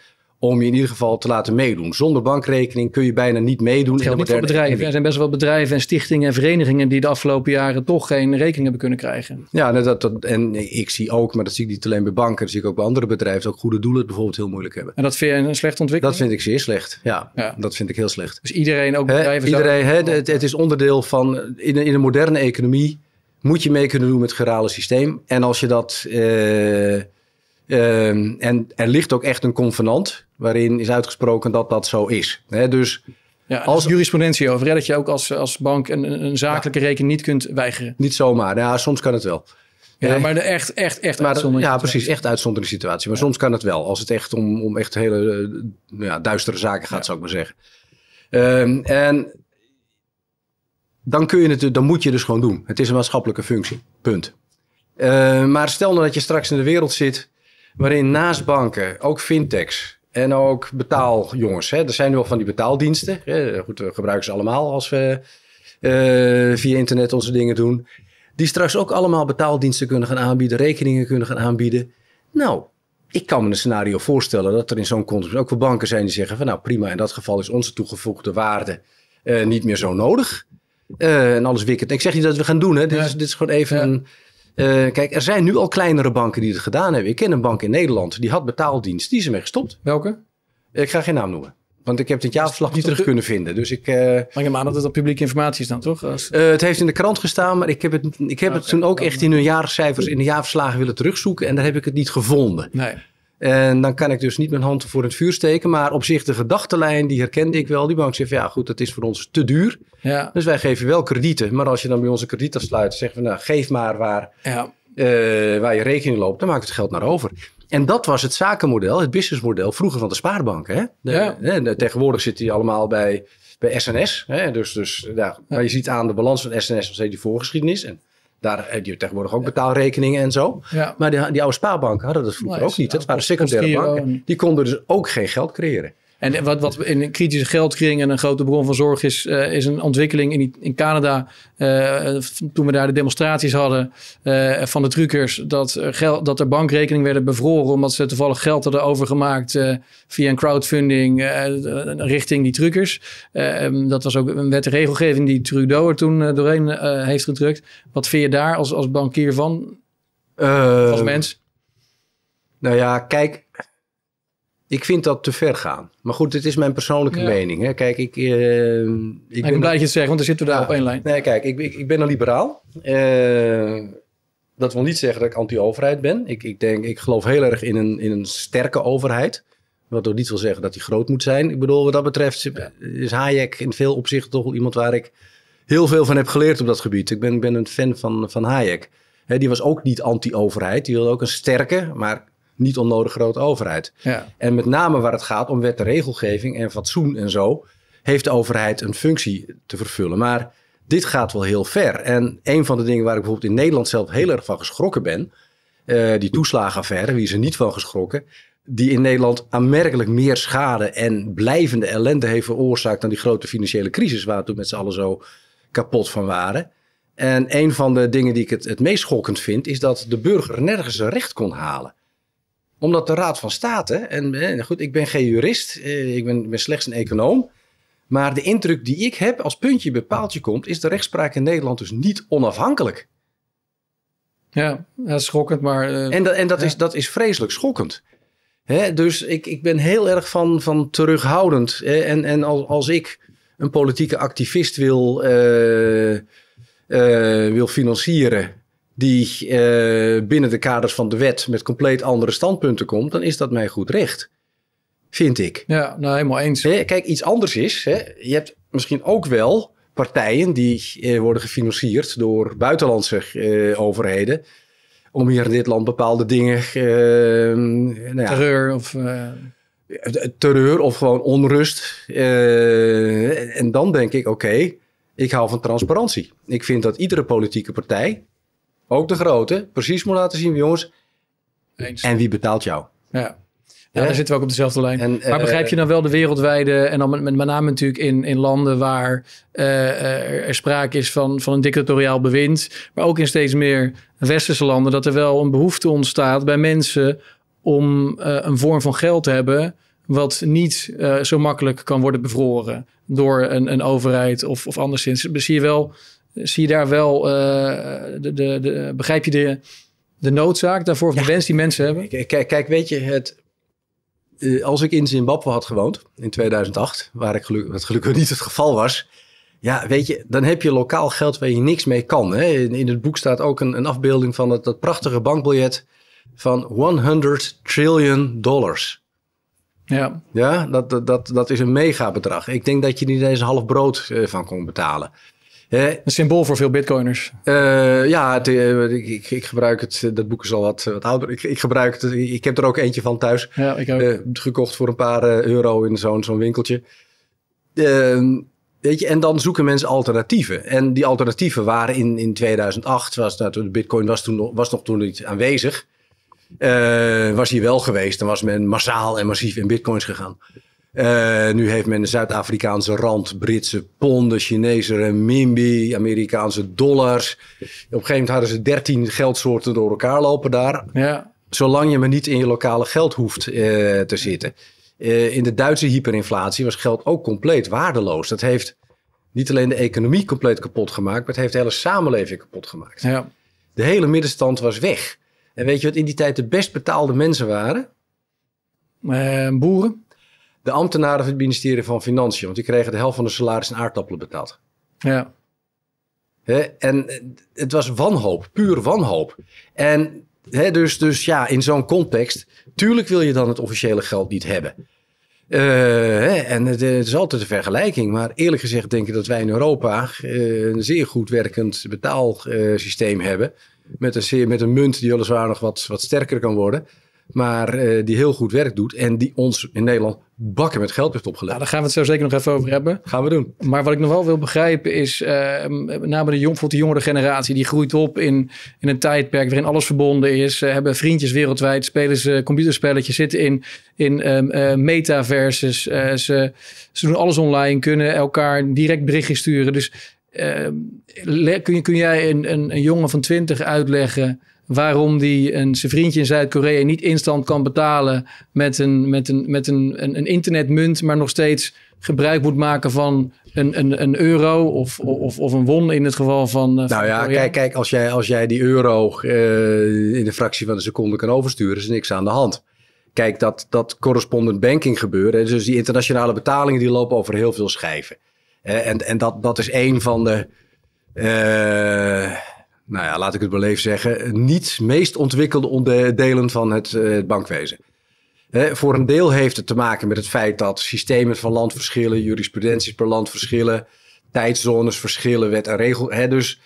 om je in ieder geval te laten meedoen. Zonder bankrekening kun je bijna niet meedoen. Het geldt niet voor bedrijven. Er zijn best wel bedrijven en stichtingen en verenigingen... die de afgelopen jaren toch geen rekening hebben kunnen krijgen. Ja, nou, dat, en ik zie ook, maar dat zie ik niet alleen bij banken... dat zie ik ook bij andere bedrijven... dat ook goede doelen bijvoorbeeld heel moeilijk hebben. En dat vind je een slecht ontwikkeling? Dat vind ik zeer slecht, ja. ja. Dat vind ik heel slecht. Dus iedereen, ook bedrijven... iedereen, het, is onderdeel van... in een, in een moderne economie moet je mee kunnen doen met het gerale systeem. En als je dat... Eh, Ehm, en er ligt ook echt een convenant waarin is uitgesproken dat dat zo is. dus ja, als jurisprudentie over, dat je ook als, als bank een, een zakelijke rekening niet kunt weigeren. Niet zomaar, ja, soms kan het wel. Ja, maar de echt, echt, echt uitzondering. Ja, precies, echt uitzonderlijke situatie. Maar soms kan het wel, als het echt om, om echt hele eh, ja, duistere zaken gaat, zou ik maar zeggen. Ehm, en dan, kun je het, dan moet je dus gewoon doen. Het is een maatschappelijke functie, punt. Ehm, maar stel nou dat je straks in de wereld zit waarin naast banken ook fintechs en ook betaaljongens. Hè, er zijn nu al van die betaaldiensten. Hè, goed, we gebruiken ze allemaal als we eh, via internet onze dingen doen. Die straks ook allemaal betaaldiensten kunnen gaan aanbieden, rekeningen kunnen gaan aanbieden. Nou, ik kan me een scenario voorstellen dat er in zo'n context ook wel banken zijn die zeggen van nou prima, in dat geval is onze toegevoegde waarde eh, niet meer zo nodig. Eh, en alles wikkend. Ik zeg niet dat we gaan doen, hè. Dit, is, dit is gewoon even een eh, kijk, er zijn nu al kleinere banken die het gedaan hebben. Ik ken een bank in Nederland, die had betaaldienst. Die is ermee gestopt. Welke? Ik ga geen naam noemen. Want ik heb het jaarverslag niet terug kunnen vinden. Dus ik, uh... Maar je maakt dat het op publieke informatie is dan, toch? Eh, het heeft in de krant gestaan, maar ik heb het, ik heb het toen ook echt in hun jaarcijfers, in de jaarverslagen willen terugzoeken. En daar heb ik het niet gevonden. Nee. En dan kan ik dus niet mijn hand voor het vuur steken. Maar op zich de gedachtenlijn, die herkende ik wel. Die bank zegt, ja goed, dat is voor ons te duur. Ja. Dus wij geven wel kredieten. Maar als je dan bij onze krediet afsluit, zeggen we, nou geef maar waar, ja. Eh, waar je rekening loopt. Dan maakt het geld naar over. En dat was het zakenmodel, het businessmodel vroeger van de spaarbanken. Hè? ja. tegenwoordig zitten die allemaal bij, bij SNS. Hè? Dus, dus, nou, ja, Maar je ziet aan de balans van SNS nog steeds die voorgeschiedenis. En daar heb eh, je tegenwoordig ook betaalrekeningen en zo. Maar die, die, oude spaarbanken hadden dat vroeger nou, ook niet. Dat waren secundaire banken. Die konden dus ook geen geld creëren. En wat, wat in een kritische en een grote bron van zorg is, eh, is een ontwikkeling in, in Canada. Eh, toen we daar de demonstraties hadden eh, van de truckers, dat, geld, dat er bankrekeningen werden bevroren omdat ze toevallig geld hadden overgemaakt via een crowdfunding richting die truckers. Ehm, dat was ook een wet regelgeving die Trudeau er toen doorheen heeft gedrukt. Wat vind je daar als, als bankier van? als mens? Nou ja, kijk, ik vind dat te ver gaan. Maar goed, het is mijn persoonlijke mening. Hè. Kijk, ik, eh, ik, ben, blij dat je het zegt, want dan zitten we daar op één lijn. Nee, kijk, ik, ik, ben een liberaal. Eh, dat wil niet zeggen dat ik anti-overheid ben. Ik, ik, denk, ik geloof heel erg in een, in een sterke overheid. Wat ook niet wil zeggen dat die groot moet zijn. Ik bedoel, wat dat betreft is Hayek in veel opzichten toch iemand waar ik heel veel van heb geleerd op dat gebied. Ik ben, ik ben een fan van, van Hayek. die was ook niet anti-overheid. Die wilde ook een sterke, maar niet onnodig grote overheid. Ja. En met name waar het gaat om wet en regelgeving en fatsoen en zo, heeft de overheid een functie te vervullen. Maar dit gaat wel heel ver. En een van de dingen waar ik bijvoorbeeld in Nederland zelf heel erg van geschrokken ben, uh, die toeslagenaffaire, wie is er niet van geschrokken, die in Nederland aanmerkelijk meer schade en blijvende ellende heeft veroorzaakt dan die grote financiële crisis waar we toen met z'n allen zo kapot van waren. En een van de dingen die ik het, het meest schokkend vind, is dat de burger nergens recht kon halen omdat de Raad van State, en, goed, ik ben geen jurist, eh, ik ben, ben slechts een econoom. Maar de indruk die ik heb als puntje bepaaltje komt, is de rechtspraak in Nederland dus niet onafhankelijk. Ja, dat is schokkend, maar. en, eh, en dat, is, dat is vreselijk schokkend. Hè, dus ik, ik ben heel erg van, van terughoudend. Hè, en en als, als ik een politieke activist wil, eh, wil financieren die eh, binnen de kaders van de wet met compleet andere standpunten komt, dan is dat mij goed recht. Vind ik. Ja, nou helemaal eens. Kijk, iets anders is, hè? je hebt misschien ook wel partijen die eh, worden gefinancierd door buitenlandse eh, overheden. Om hier in dit land bepaalde dingen. Nou terreur of. Terreur of gewoon onrust. en dan denk ik: oké, ik hou van transparantie. Ik vind dat iedere politieke partij ook de grote, precies moet laten zien, jongens. En wie betaalt jou? Ja. daar zitten we ook op dezelfde lijn. En, maar begrijp eh, je dan nou wel de wereldwijde, en dan met, met name natuurlijk in, in landen waar eh, eh, er sprake is van, van een dictatoriaal bewind, maar ook in steeds meer westerse landen, dat er wel een behoefte ontstaat bij mensen om een vorm van geld te hebben wat niet zo makkelijk kan worden bevroren door een, een overheid of, of anderszins. Dan zie je wel zie je daar wel, eh, de, de, de, begrijp je de, de noodzaak daarvoor of de wens die mensen hebben? Kijk, kijk weet je, het, eh, als ik in Zimbabwe had gewoond in 2008, waar ik gelukkig niet het geval was. Ja, weet je, dan heb je lokaal geld waar je niks mee kan. Hè? In, het boek staat ook een, een afbeelding van dat prachtige bankbiljet van 100 trillion dollars. Ja, ja dat, dat, dat, is een megabedrag. Ik denk dat je niet eens een half brood eh, van kon betalen. Eh, een symbool voor veel bitcoiners. Eh, ja, eh, ik, ik, gebruik het. Dat boek is al wat, wat ouder. Ik, ik, gebruik het. Ik heb er ook eentje van thuis. Ja, ik gekocht voor een paar euro in zo'n zo'n winkeltje. Ehm, weet je, en dan zoeken mensen alternatieven. En die alternatieven waren in, in 2008. Was, dat de bitcoin was, toen, was nog toen niet aanwezig. was hier wel geweest. Dan was men massaal en massief in bitcoins gegaan. Eh, nu heeft men de Zuid-Afrikaanse rand, Britse ponden, Chinese renminbi, Amerikaanse dollars. Op een gegeven moment hadden ze dertien geldsoorten door elkaar lopen daar. Ja. Zolang je maar niet in je lokale geld hoeft eh, te zitten. Eh, in de Duitse hyperinflatie was geld ook compleet waardeloos. Dat heeft niet alleen de economie compleet kapot gemaakt, maar het heeft de hele samenleving kapot gemaakt. Ja. De hele middenstand was weg. En weet je wat in die tijd de best betaalde mensen waren? boeren de ambtenaren van het ministerie van Financiën. Want die kregen de helft van de salaris in aardappelen betaald. Ja. en het was wanhoop, puur wanhoop. En dus, dus ja, in zo'n context, tuurlijk wil je dan het officiële geld niet hebben. Eh, en het, is altijd een vergelijking, maar eerlijk gezegd denk ik dat wij in Europa eh, een zeer goed werkend betaalsysteem hebben. Met een, zeer, met een munt die weliswaar nog wat, wat sterker kan worden maar eh, die heel goed werk doet en die ons in Nederland bakken met geld heeft opgeleverd. Nou, daar gaan we het zo zeker nog even over hebben. Gaan we doen. Maar wat ik nog wel wil begrijpen is, uh, eh, namelijk de, jong, de jongere generatie, die groeit op in, in een tijdperk waarin alles verbonden is, uh, hebben vriendjes wereldwijd, spelen ze computerspelletjes, zitten in, in ehm, eh, metaverses, ze, ze doen alles online, kunnen elkaar direct berichtjes sturen. Dus ehm, kun, kun jij een, een, een jongen van 20 uitleggen waarom die een, zijn vriendje in Zuid-Korea niet instant kan betalen met, een, met, een, met een, een, een internetmunt, maar nog steeds gebruik moet maken van een, een, een euro of, of, of een won in het geval van. Eh, nou ja, kijk, kijk als, jij, als jij die euro eh, in de fractie van een seconde kan oversturen, is niks aan de hand. Kijk, dat, dat correspondent banking Hè, dus die internationale betalingen, die lopen over heel veel schijven. Eh, en en dat, dat is een van de. Uh, nou ja, laat ik het beleefd zeggen, niet meest ontwikkelde onderdelen van het, eh, bankwezen. voor een deel heeft het te maken met het feit dat systemen van land verschillen, jurisprudenties per land verschillen, tijdzones verschillen, wet en regel. dus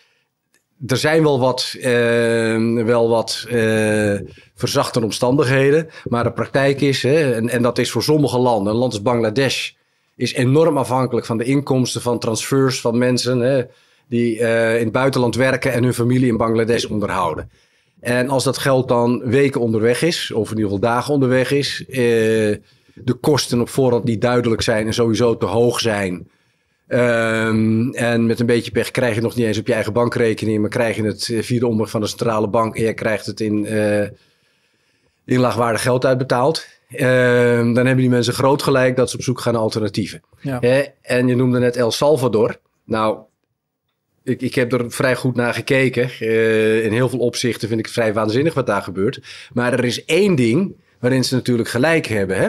er zijn wel wat, eh, wel wat eh, verzachte omstandigheden. Maar de praktijk is, en, en, dat is voor sommige landen, een land als Bangladesh is enorm afhankelijk van de inkomsten van transfers van mensen die eh, in het buitenland werken en hun familie in Bangladesh onderhouden. En als dat geld dan weken onderweg is, of in ieder geval dagen onderweg is, eh, de kosten op voorhand niet duidelijk zijn en sowieso te hoog zijn. Ehm, en met een beetje pech krijg je nog niet eens op je eigen bankrekening, maar krijg je het eh, via de omweg van de centrale bank en je krijgt het in, in laagwaardig geld uitbetaald. Ehm, dan hebben die mensen groot gelijk dat ze op zoek gaan naar alternatieven. En je noemde net El Salvador. Nou, ik, ik heb er vrij goed naar gekeken. Eh, in heel veel opzichten vind ik het vrij waanzinnig wat daar gebeurt. Maar er is één ding waarin ze natuurlijk gelijk hebben. Hè?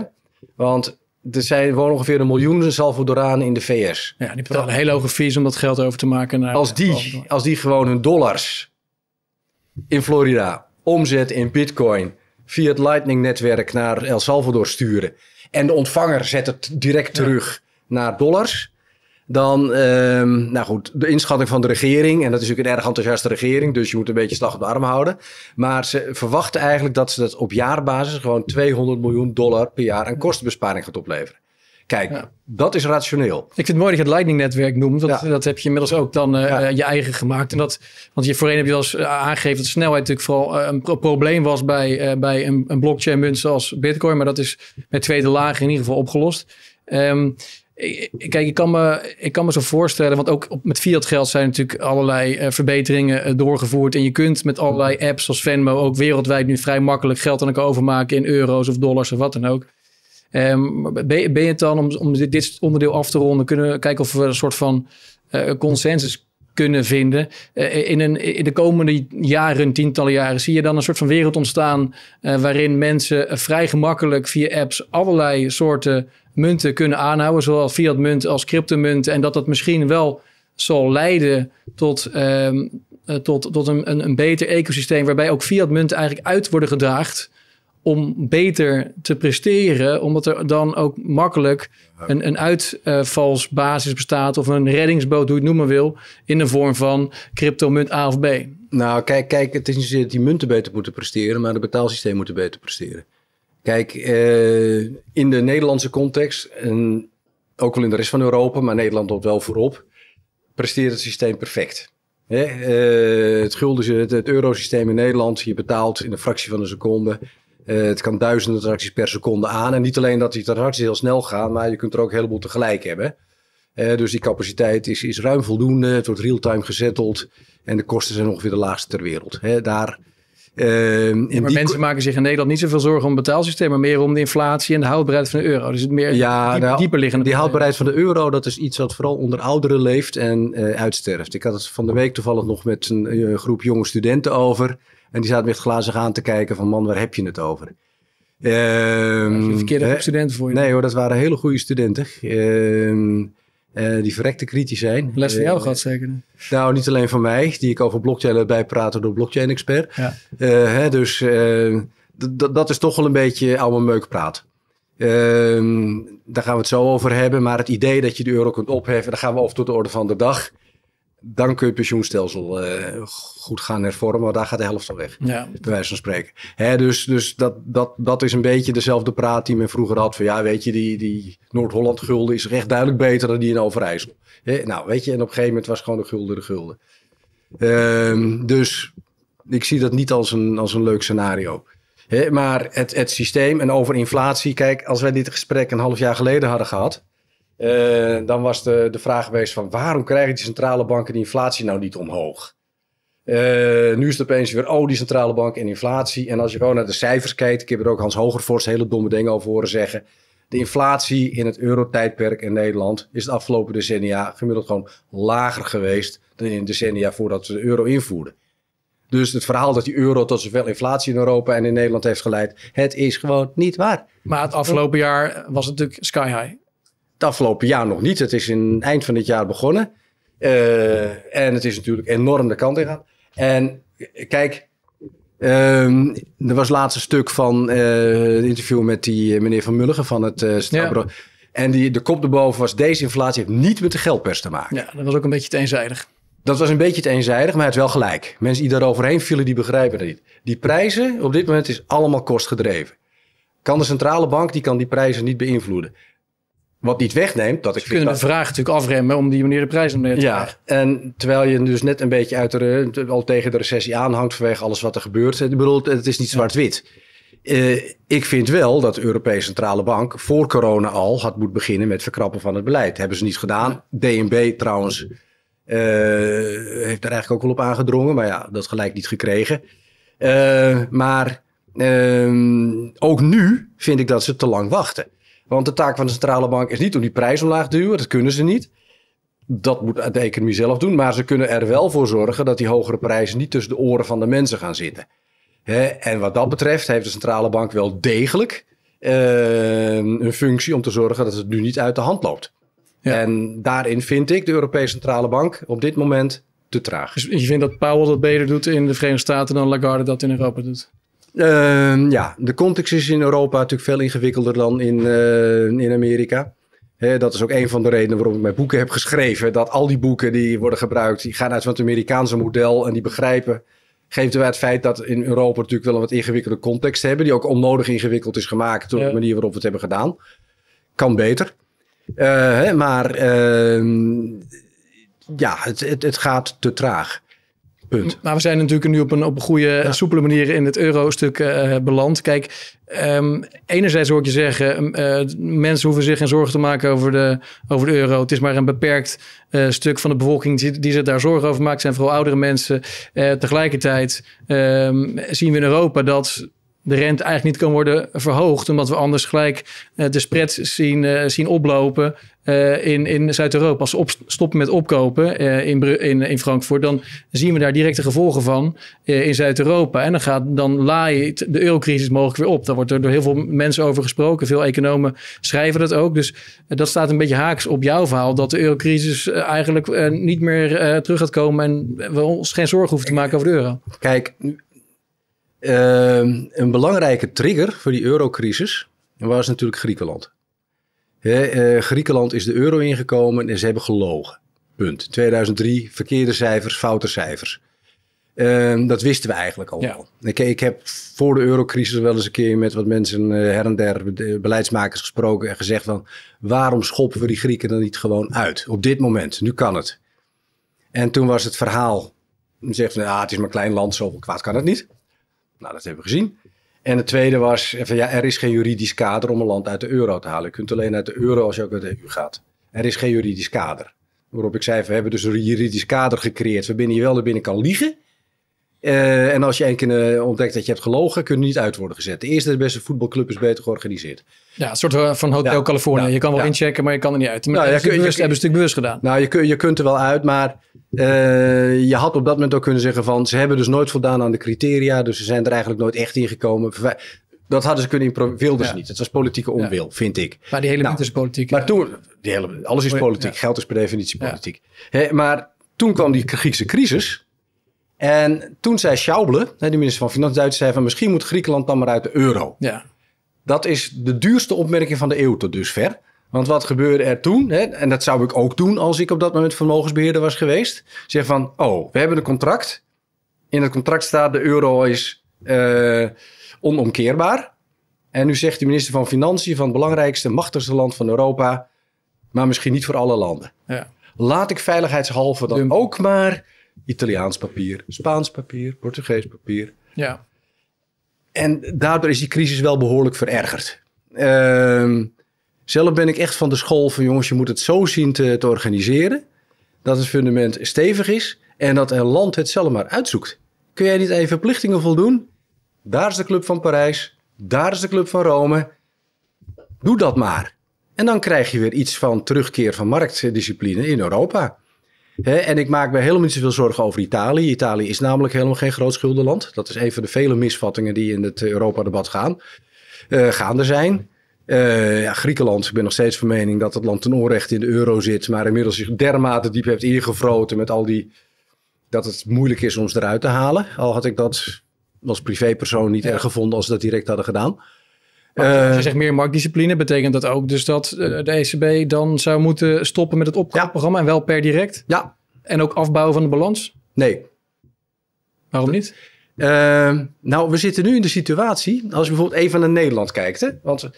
Want er zijn, gewoon ongeveer een miljoen Salvadoranen in de VS. Ja, die betalen hele hoge fees om dat geld over te maken. Naar, als, die, als die gewoon hun dollars in Florida omzet in bitcoin... via het Lightning-netwerk naar El Salvador sturen... en de ontvanger zet het direct terug naar dollars dan, ehm, nou goed, de inschatting van de regering. En dat is natuurlijk een erg enthousiaste regering, dus je moet een beetje slag op de arm houden. Maar ze verwachten eigenlijk dat ze dat op jaarbasis gewoon 200 miljoen dollar per jaar aan kostenbesparing gaat opleveren. Kijk, dat is rationeel. Ik vind het mooi dat je het Lightning-netwerk noemt. Want dat heb je inmiddels ook dan eh, eh, je eigen gemaakt. En dat, want je, voorheen heb je wel eens eh, aangegeven dat snelheid natuurlijk vooral een probleem was bij, bij een, een blockchain-munt zoals Bitcoin. Maar dat is met tweede lagen in ieder geval opgelost. Um, Kijk, ik kan, me, ik kan me zo voorstellen, want ook op, met fiat geld zijn natuurlijk allerlei eh, verbeteringen eh, doorgevoerd. En je kunt met allerlei apps zoals Venmo ook wereldwijd nu vrij makkelijk geld aan elkaar overmaken in euro's of dollars of wat dan ook. Ehm, ben, je het dan, om, om dit, dit, onderdeel af te ronden, kunnen we kijken of we een soort van eh, consensus kunnen vinden. in, een, in de komende jaren, tientallen jaren, zie je dan een soort van wereld ontstaan waarin mensen vrij gemakkelijk via apps allerlei soorten munten kunnen aanhouden, zowel fiat munt als cryptomunt, En dat dat misschien wel zal leiden tot, ehm, eh, tot, tot een, een, beter ecosysteem, waarbij ook fiat munten eigenlijk uit worden gedraagd om beter te presteren, omdat er dan ook makkelijk een, een uitvalsbasis bestaat of een reddingsboot, hoe je het noemen wil, in de vorm van cryptomunt A of B. Nou, kijk, kijk het is niet zozeer dat die munten beter moeten presteren, maar de betaalsysteem moeten beter presteren. Kijk, eh, in de Nederlandse context, en ook wel in de rest van Europa, maar Nederland loopt wel voorop, presteert het systeem perfect. Hè? Eh, het gulden, het, het eurosysteem in Nederland, je betaalt in een fractie van een seconde. Eh, het kan duizenden transacties per seconde aan. En niet alleen dat die transacties heel snel gaan, maar je kunt er ook een heleboel tegelijk hebben. dus die capaciteit is, is ruim voldoende. Het wordt real-time gezetteld. En de kosten zijn ongeveer de laagste ter wereld. daar Ehm, maar mensen maken zich in Nederland niet zoveel zorgen om betaalsysteem, maar meer om de inflatie en de houdbaarheid van de euro. Dus het meer ja, diep, nou, dieper liggende. Die houdbaarheid van de euro, dat is iets wat vooral onder ouderen leeft en eh, uitsterft. Ik had het van de week toevallig nog met een eh, groep jonge studenten over. En die zaten met Glazen aan te kijken van man, waar heb je het over? Um, verkeerde studenten voor je. Nee hoor, dat waren hele goede studenten. Um, eh, die verrekte kritisch zijn. Les van jou eh, gaat zeker? Nou, niet alleen van mij, die ik over blockchain heb praten door blockchain-expert. Ja. Eh, hè, dus dat is toch wel een beetje oude meukpraat. Ehm, daar gaan we het zo over hebben. Maar het idee dat je de euro kunt opheffen, daar gaan we over tot de orde van de dag dan kun je het pensioenstelsel eh, goed gaan hervormen. Maar daar gaat de helft van weg, ja. bij wijze van spreken. Hè, dus dus dat, dat, dat is een beetje dezelfde praat die men vroeger had. Van ja, weet je, die, die Noord-Holland gulden is recht duidelijk beter dan die in Overijssel. Hè, nou, weet je, en op een gegeven moment was gewoon de gulden de ehm, gulden. dus ik zie dat niet als een, als een leuk scenario. Hè, maar het, het systeem en over inflatie, kijk, als wij dit gesprek een half jaar geleden hadden gehad eh, dan was de, de vraag geweest van waarom krijgen die centrale banken die inflatie nou niet omhoog? Eh, nu is het opeens weer, oh, die centrale bank en inflatie. En als je gewoon naar de cijfers kijkt, ik heb er ook Hans Hogervorst hele domme dingen over horen zeggen. De inflatie in het eurotijdperk in Nederland is de afgelopen decennia gemiddeld gewoon lager geweest dan in decennia voordat we de euro invoerden. Dus het verhaal dat die euro tot zoveel inflatie in Europa en in Nederland heeft geleid, het is gewoon niet waar. Maar het afgelopen jaar was het natuurlijk sky high het afgelopen jaar nog niet. Het is in eind van dit jaar begonnen. Eh, en het is natuurlijk enorm de kant in gaan. En kijk, ehm, er was laatst een stuk van eh, het interview met die eh, meneer Van Mulligen van het uh, En die, de kop erboven was: deze inflatie heeft niet met de geldpers te maken. Ja, dat was ook een beetje te eenzijdig. Dat was een beetje te eenzijdig, maar het wel gelijk. Mensen die daaroverheen vielen, die begrijpen dat niet. Die prijzen op dit moment is allemaal kostgedreven. Kan de centrale bank, die kan die prijzen niet beïnvloeden. Wat niet wegneemt dat ik. Ze kunnen de vraag natuurlijk afremmen om die manier de prijs neer te ja, krijgen. En terwijl je dus net een beetje uit al tegen de recessie aanhangt vanwege alles wat er gebeurt. Ik bedoel, het is niet zwart-wit. Eh, ik vind wel dat de Europese Centrale Bank voor corona al had moeten beginnen met verkrappen van het beleid. Hebben ze niet gedaan. DNB trouwens eh, heeft daar eigenlijk ook wel op aangedrongen, maar ja, dat gelijk niet gekregen. Eh, maar ehm, ook nu vind ik dat ze te lang wachten. Want de taak van de centrale bank is niet om die prijs omlaag te duwen. Dat kunnen ze niet. Dat moet de economie zelf doen. Maar ze kunnen er wel voor zorgen dat die hogere prijzen niet tussen de oren van de mensen gaan zitten. en wat dat betreft heeft de centrale bank wel degelijk eh, een functie om te zorgen dat het nu niet uit de hand loopt. En daarin vind ik de Europese Centrale Bank op dit moment te traag. Dus je vindt dat Powell dat beter doet in de Verenigde Staten dan Lagarde dat in Europa doet? Ehm, ja, de context is in Europa natuurlijk veel ingewikkelder dan in, eh, in Amerika. dat is ook een van de redenen waarom ik mijn boeken heb geschreven. Dat al die boeken die worden gebruikt, die gaan uit van het Amerikaanse model en die begrijpen. Geeft erbij het feit dat in Europa natuurlijk wel een wat ingewikkelde context hebben, die ook onnodig ingewikkeld is gemaakt door de manier waarop we het hebben gedaan. Kan beter. Eh, maar ehm, ja, het, het, het gaat te traag. Punt. Maar we zijn natuurlijk nu op een, op een goede, ja. soepele manier in het euro-stuk eh, beland. Kijk, ehm, enerzijds hoor ik je zeggen, eh, mensen hoeven zich geen zorgen te maken over de, over de euro. Het is maar een beperkt eh, stuk van de bevolking die, zich daar zorgen over maakt. zijn vooral oudere mensen. tegelijkertijd ehm, zien we in Europa dat de rente eigenlijk niet kan worden verhoogd. Omdat we anders gelijk eh, de spread zien, eh, zien oplopen eh, in, in Zuid-Europa. Als we stoppen met opkopen in, in, in Frankfurt, dan zien we daar directe gevolgen van in Zuid-Europa. En dan, gaat, dan laait de eurocrisis mogelijk weer op. Daar wordt er door heel veel mensen over gesproken. Veel economen schrijven dat ook. Dus dat staat een beetje haaks op jouw verhaal. Dat de eurocrisis eigenlijk niet meer terug gaat komen. En we ons geen zorgen hoeven te maken over de euro. Kijk, Ehm, een belangrijke trigger voor die eurocrisis was natuurlijk Griekenland. Eh, Griekenland is de euro ingekomen en ze hebben gelogen. Punt. 2003, verkeerde cijfers, foute cijfers. Ehm, dat wisten we eigenlijk al Ik, heb voor de eurocrisis wel eens een keer met wat mensen eh, her en der, beleidsmakers gesproken en gezegd van waarom schoppen we die Grieken dan niet gewoon uit? Op dit moment, nu kan het. En toen was het verhaal, zegt zeggen: ah, het is maar een klein land, zoveel kwaad kan het niet. Nou, dat hebben we gezien. En het tweede was, ja, er is geen juridisch kader om een land uit de euro te halen. Je kunt alleen uit de euro als je ook uit de EU gaat. Er is geen juridisch kader. Waarop ik zei, we hebben dus een juridisch kader gecreëerd waarbinnen je wel naar binnen kan liegen. Eh, en als je één keer eh, ontdekt dat je hebt gelogen, kunnen je niet uit worden gezet. De eerste de beste voetbalclub is beter georganiseerd. Ja, een soort eh, van Hotel California je kan wel inchecken, maar je kan er niet uit. Maar nou, je, kun, bewust, hebben ze natuurlijk bewust gedaan. Nou, je, kun, je kunt er wel uit, maar eh, je had op dat moment ook kunnen zeggen van... ze hebben dus nooit voldaan aan de criteria, dus ze zijn er eigenlijk nooit echt in gekomen. Dat hadden ze kunnen wilden ze niet. Het was politieke onwil, vind ik. Maar die hele nou, is politiek. Maar toen, die hele, alles is politiek. Geld is per definitie politiek. maar toen kwam die Griekse crisis... En toen zei Schauble, de minister van Financiën, zei van misschien moet Griekenland dan maar uit de euro. Ja. Dat is de duurste opmerking van de eeuw tot dusver. Want wat gebeurde er toen? Hè? En dat zou ik ook doen als ik op dat moment vermogensbeheerder was geweest. Zeg van, oh, we hebben een contract. In het contract staat de euro is eh, onomkeerbaar. En nu zegt de minister van Financiën van het belangrijkste, machtigste land van Europa... maar misschien niet voor alle landen. Ja. Laat ik veiligheidshalve dan ook maar Italiaans papier, Spaans papier, Portugees papier... Ja en daardoor is die crisis wel behoorlijk verergerd. Ehm, zelf ben ik echt van de school van jongens, je moet het zo zien te, te organiseren. Dat het fundament stevig is en dat een land het zelf maar uitzoekt. Kun jij niet even verplichtingen voldoen? Daar is de Club van Parijs, daar is de Club van Rome. Doe dat maar. En dan krijg je weer iets van terugkeer van marktdiscipline in Europa en ik maak me helemaal niet zoveel zorgen over Italië. Italië is namelijk helemaal geen groot schuldenland. Dat is een van de vele misvattingen die in het Europa-debat gaan, uh, gaande zijn. Uh, ja, Griekenland, ik ben nog steeds van mening dat het land ten onrechte in de euro zit, maar inmiddels zich dermate diep heeft ingevroten met al die. dat het moeilijk is om ze eruit te halen. Al had ik dat als privépersoon niet erg gevonden als ze dat direct hadden gedaan als je eh, zegt meer marktdiscipline, betekent dat ook dus dat eh, de ECB dan zou moeten stoppen met het opkoopprogramma en wel per direct? Ja. En ook afbouwen van de balans? Nee. Waarom niet? Eh, nou, we zitten nu in de situatie, als je bijvoorbeeld even naar Nederland kijkt. Hè, want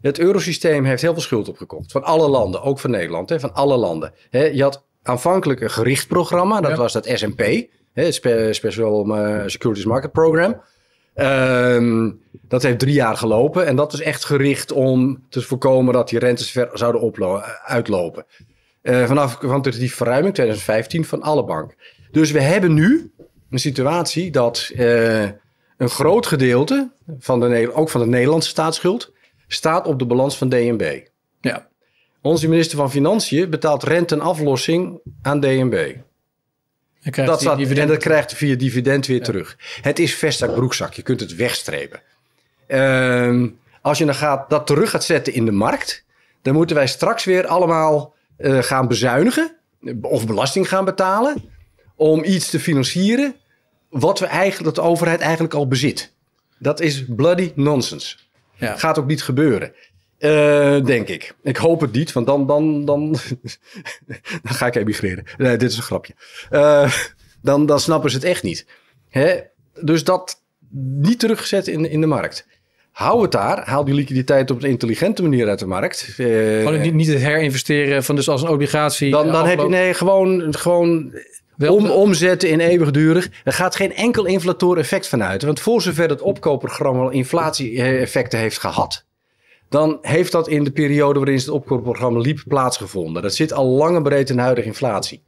het eurosysteem heeft heel veel schuld opgekocht. Van alle landen, ook van Nederland, hè, van alle landen. Hè, je had aanvankelijk een gericht programma, dat was dat S&P. Het Special Securities Market Program. Ehm, dat heeft drie jaar gelopen en dat is echt gericht om te voorkomen dat die rentes ver zouden uitlopen. Uh, vanaf die verruiming 2015 van alle banken. Dus we hebben nu een situatie dat eh, een groot gedeelte, van de, ook van de Nederlandse staatsschuld, staat op de balans van DNB. Ja. Onze minister van Financiën betaalt rente en aflossing aan DNB dat staat, en dat krijgt via dividend weer terug. Het is vestzak, broekzak. Je kunt het wegstrepen. Ehm, als je dan gaat, dat terug gaat zetten in de markt, dan moeten wij straks weer allemaal eh, gaan bezuinigen of belasting gaan betalen om iets te financieren wat we eigenlijk, dat de overheid eigenlijk al bezit. Dat is bloody nonsense. Ja. Gaat ook niet gebeuren. Eh, denk ik. Ik hoop het niet, want dan, dan, dan, [LAUGHS] dan ga ik emigreren. Nee, dit is een grapje. Eh, dan, dan snappen ze het echt niet. Hè? Dus dat niet teruggezet in, in de markt. Hou het daar. Haal die liquiditeit op een intelligente manier uit de markt. Eh, niet, niet het herinvesteren van dus als een obligatie. Dan, dan heb je nee, gewoon, gewoon om, omzetten in eeuwigdurig. Er gaat geen enkel inflator effect vanuit. Want voor zover het opkoopprogramma inflatie-effecten heeft gehad dan heeft dat in de periode waarin het opkoopprogramma liep plaatsgevonden. Dat zit al lange breed in de huidige inflatie.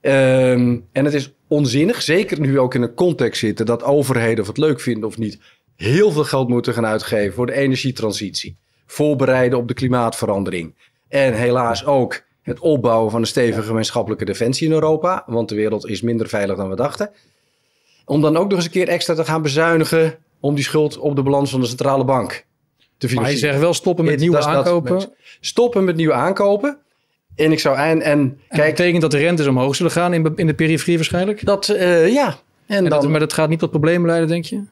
Ehm, en het is onzinnig, zeker nu we ook in een context zitten dat overheden, of het leuk vinden of niet, heel veel geld moeten gaan uitgeven voor de energietransitie. Voorbereiden op de klimaatverandering. En helaas ook het opbouwen van een stevige gemeenschappelijke defensie in Europa. Want de wereld is minder veilig dan we dachten. Om dan ook nog eens een keer extra te gaan bezuinigen om die schuld op de balans van de centrale bank te maar je zegt wel stoppen met nieuwe aankopen. Stoppen met nieuwe aankopen. En ik zou en, en, kijk, dat betekent dat de rentes omhoog zullen gaan in, in de periferie waarschijnlijk. Dat eh, ja. En, dan, maar dat gaat niet tot problemen leiden, denk je?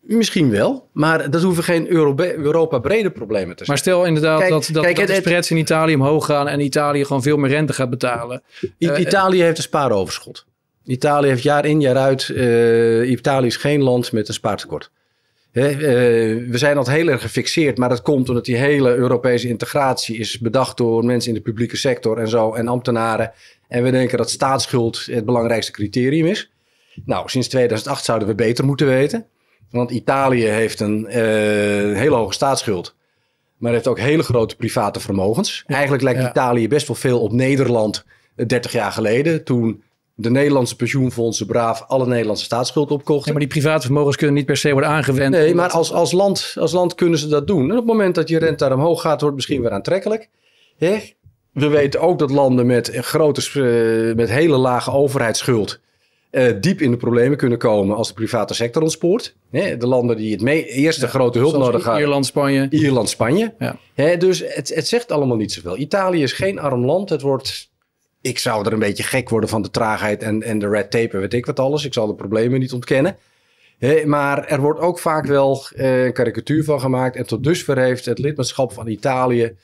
Misschien wel, maar dat hoeven geen Europa-brede problemen te zijn. Maar stel inderdaad dat, dat, de spreads in Italië omhoog gaan en Italië gewoon veel meer rente gaat betalen. Eh, Italië heeft een spaaroverschot. Italië heeft jaar in jaar uit. Eh, Italië is geen land met een spaartekort. Eh, we zijn al heel erg gefixeerd, maar dat komt omdat die hele Europese integratie is bedacht door mensen in de publieke sector en zo en ambtenaren. En we denken dat staatsschuld het belangrijkste criterium is. Nou, sinds 2008 zouden we beter moeten weten. Want Italië heeft een eh, hele hoge staatsschuld. Maar heeft ook hele grote private vermogens. Eigenlijk lijkt Italië best wel veel op Nederland 30 eh, jaar geleden. Toen de Nederlandse pensioenfondsen braaf alle Nederlandse staatsschuld opkochten. maar die private vermogens kunnen niet per se worden aangewend. Nee, maar als, als, land, als land kunnen ze dat doen. En op het moment dat je rente daar omhoog gaat, wordt het misschien weer aantrekkelijk. We weten ook dat landen met, grote, eh, met hele lage overheidsschuld eh, diep in de problemen kunnen komen als de private sector ontspoort. De landen die het mee, eerste grote hulp nodig hebben. Ierland, Spanje. Ierland, Spanje. Ja. Dus het, het zegt allemaal niet zoveel. Italië is geen arm land. Het wordt ik zou er een beetje gek worden van de traagheid en, en de red tape en weet ik wat alles. Ik zal de problemen niet ontkennen. maar er wordt ook vaak wel eh, een karikatuur van gemaakt. En tot dusver heeft het lidmaatschap van Italië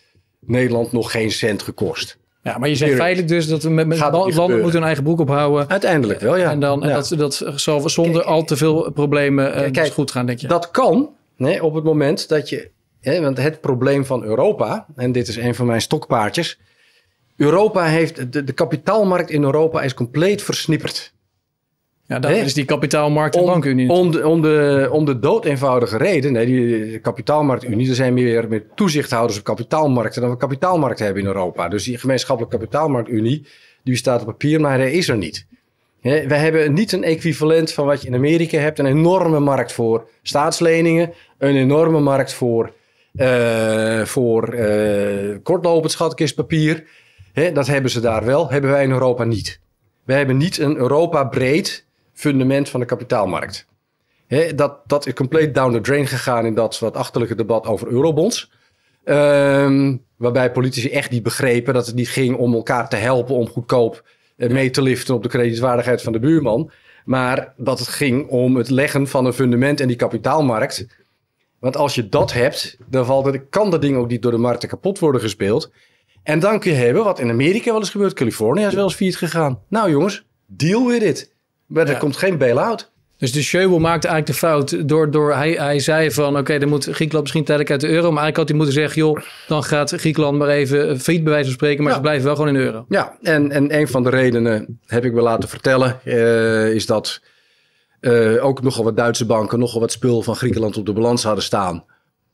Nederland nog geen cent gekost. Ja, maar je zegt feitelijk dus dat we met, met landen moeten hun eigen broek ophouden. Uiteindelijk wel, ja. En, dan, dat, dat zal zonder al te veel problemen eh, dus goed gaan, denk je. Dat kan nee, op het moment dat je... want het probleem van Europa, en dit is een van mijn stokpaardjes... Europa heeft, de, de kapitaalmarkt in Europa is compleet versnipperd. Ja, dat is die kapitaalmarkt- en bankunie. Om de, om, dood eenvoudige reden. Nee, die kapitaalmarktunie, er zijn meer, meer toezichthouders op kapitaalmarkten dan we kapitaalmarkten hebben in Europa. Dus die gemeenschappelijke kapitaalmarktunie, die staat op papier, maar die is er niet. Nee, we hebben niet een equivalent van wat je in Amerika hebt. Een enorme markt voor staatsleningen, een enorme markt voor, uh, voor uh, kortlopend schatkistpapier dat hebben ze daar wel, hebben wij in Europa niet. Wij hebben niet een Europa-breed fundament van de kapitaalmarkt. dat, dat is compleet down the drain gegaan in dat wat achterlijke debat over eurobonds. Ehm, waarbij politici echt niet begrepen dat het niet ging om elkaar te helpen om goedkoop eh, mee te liften op de kredietwaardigheid van de buurman. Maar dat het ging om het leggen van een fundament in die kapitaalmarkt. Want als je dat hebt, dan valt het, kan dat ding ook niet door de markten kapot worden gespeeld. En dan kun je hebben, wat in Amerika wel eens gebeurt, Californië is wel eens failliet gegaan. Nou jongens, deal with it. Maar er komt geen bail-out. Dus de Schöbel maakte eigenlijk de fout door, door hij, hij zei van oké, dan moet Griekenland misschien tijdelijk uit de euro. Maar eigenlijk had hij moeten zeggen, joh, dan gaat Griekenland maar even failliet bij wijze van spreken, maar ze blijven wel gewoon in de euro. Ja, en, en een van de redenen heb ik me laten vertellen, eh, is dat eh, ook nogal wat Duitse banken nogal wat spul van Griekenland op de balans hadden staan.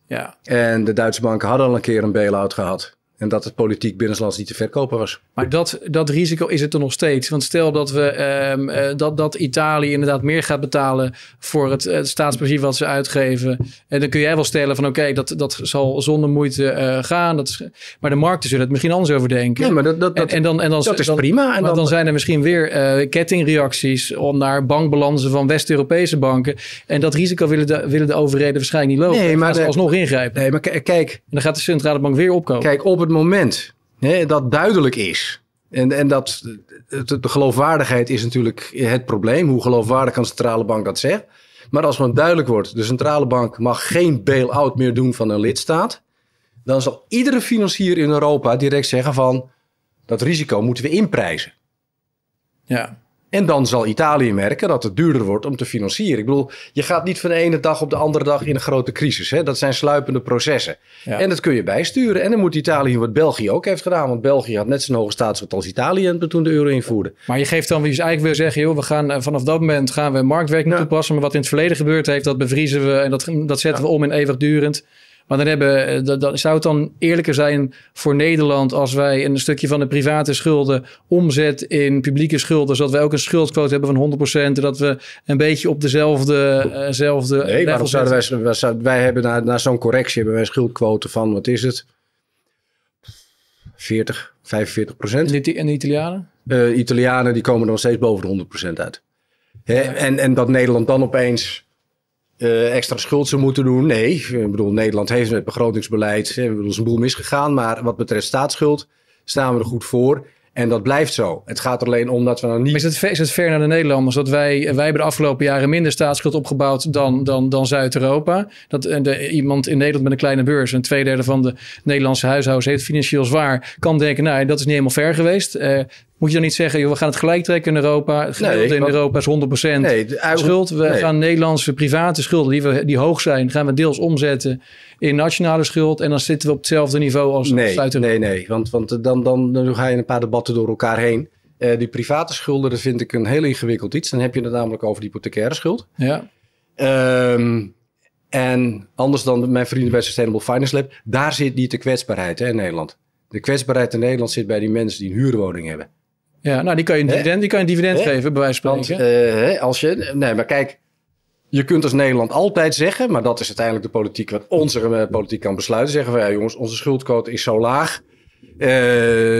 Ja. En de Duitse banken hadden al een keer een bail-out gehad. En dat het politiek binnenlands niet te verkopen was. Maar dat, dat risico is het er nog steeds. Want stel dat, we, ehm, eh, dat, dat Italië inderdaad meer gaat betalen voor het, het wat ze uitgeven. En dan kun jij wel stellen van oké, dat, dat zal zonder moeite eh, gaan. Dat is, maar de markten zullen het misschien anders overdenken. Ja, maar dat, dat, en, dan, en dan, dat is dan, prima. En dan, zijn er misschien weer uh, kettingreacties naar bankbalansen van West-Europese banken. En dat risico willen de, willen de overheden waarschijnlijk niet lopen. Nee, maar alsnog ingrijpen. Nee, maar kijk. dan gaat de centrale bank weer opkomen. Kijk, op het moment hè, dat duidelijk is. En, en dat, de, de geloofwaardigheid is natuurlijk het probleem. Hoe geloofwaardig kan de centrale bank dat zeggen? Maar als het duidelijk wordt, de centrale bank mag geen bail-out meer doen van een lidstaat, dan zal iedere financier in Europa direct zeggen van dat risico moeten we inprijzen. Ja. En dan zal Italië merken dat het duurder wordt om te financieren. Ik bedoel, je gaat niet van de ene dag op de andere dag in een grote crisis. Hè? Dat zijn sluipende processen. En dat kun je bijsturen. En dan moet Italië wat België ook heeft gedaan. Want België had net zo'n hoge staatsschuld als Italië toen de euro invoerde. Maar je geeft dan weer eigenlijk weer zeggen... joh, we gaan, eh, vanaf dat moment gaan we marktwerking toepassen. Maar wat in het verleden gebeurd heeft, dat bevriezen we... en dat, dat zetten we om in eeuwigdurend. Maar dan hebben, eh, zou het dan eerlijker zijn voor Nederland als wij een stukje van de private schulden omzet in publieke schulden, zodat wij ook een schuldquote hebben van 100%, en dat we een beetje op dezelfde uh, eh, zelfde Nee, zouden wij, wij, hebben na, zo'n correctie hebben wij een schuldquote van, wat is het? 40, 45 procent. En de, de Italianen? Eh, Italianen die komen dan steeds boven de 100 procent uit. Hè? En, en dat Nederland dan opeens eh, extra schuld zou moeten doen. Nee, ik bedoel, Nederland heeft met begrotingsbeleid hè, bedoel, een boel misgegaan. Maar wat betreft staatsschuld staan we er goed voor. En dat blijft zo. Het gaat er alleen om dat we dan nou niet. Is het, is het ver naar de Nederlanders? Dat wij, wij hebben de afgelopen jaren minder staatsschuld opgebouwd dan, dan, dan Zuid-Europa. Dat iemand in Nederland met een kleine beurs, een tweederde van de Nederlandse huishoudens heeft financieel zwaar, kan denken: nou, dat is niet helemaal ver geweest. Uh, moet je dan niet zeggen, joh, we gaan het gelijk trekken in Europa. Het in Europa is 100% nee, schuld. We gaan Nederlandse private schulden die, we, die hoog zijn, gaan we deels omzetten in nationale schuld. En dan zitten we op hetzelfde niveau als nee, europa Nee, nee, want, want dan, dan, dan ga je een paar debatten door elkaar heen. Eh, die private schulden, dat vind ik een heel ingewikkeld iets. Dan heb je het namelijk over die hypothecaire schuld. Ja. Ehm, en anders dan mijn vrienden bij Sustainable Finance Lab, daar zit niet de kwetsbaarheid hè, in Nederland. De kwetsbaarheid in Nederland zit bij die mensen die een huurwoning hebben. Ja, nou die kan je een dividend, die kan je dividend geven, bij wijze van spreken. Eh, als je, nee, maar kijk, je kunt als Nederland altijd zeggen, maar dat is uiteindelijk de politiek wat onze eh, politiek kan besluiten. Zeggen van ja jongens, onze schuldquote is zo laag. Eh,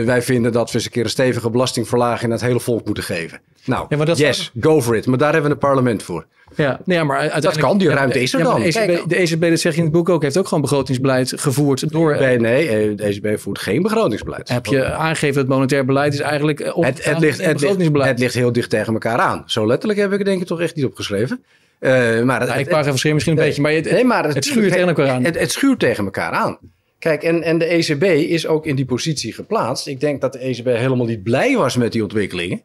wij vinden dat we eens een keer een stevige belastingverlaging aan het hele volk moeten geven. Nou, ja, maar yes, go for it. Maar daar hebben we een parlement voor. Ja, nee, nou maar Dat kan, die ruimte is er dan. De ECB, e dat zegt je in het boek ook, heeft ook gewoon begrotingsbeleid gevoerd door... Nee, eh, de ECB voert geen begrotingsbeleid. Heb je aangegeven dat monetair beleid is eigenlijk... Eh, op, het, het, ligt, het, ligt, heel dicht tegen elkaar aan. Zo letterlijk heb ik het denk ik toch echt niet opgeschreven. Uh, maar het, nou, ik verschil misschien een beetje, maar het, nee, maar het, schuurt tegen elkaar aan. het schuurt tegen elkaar aan. Kijk, en, en de ECB is ook in die positie geplaatst. Ik denk dat de ECB helemaal niet blij was met die ontwikkelingen.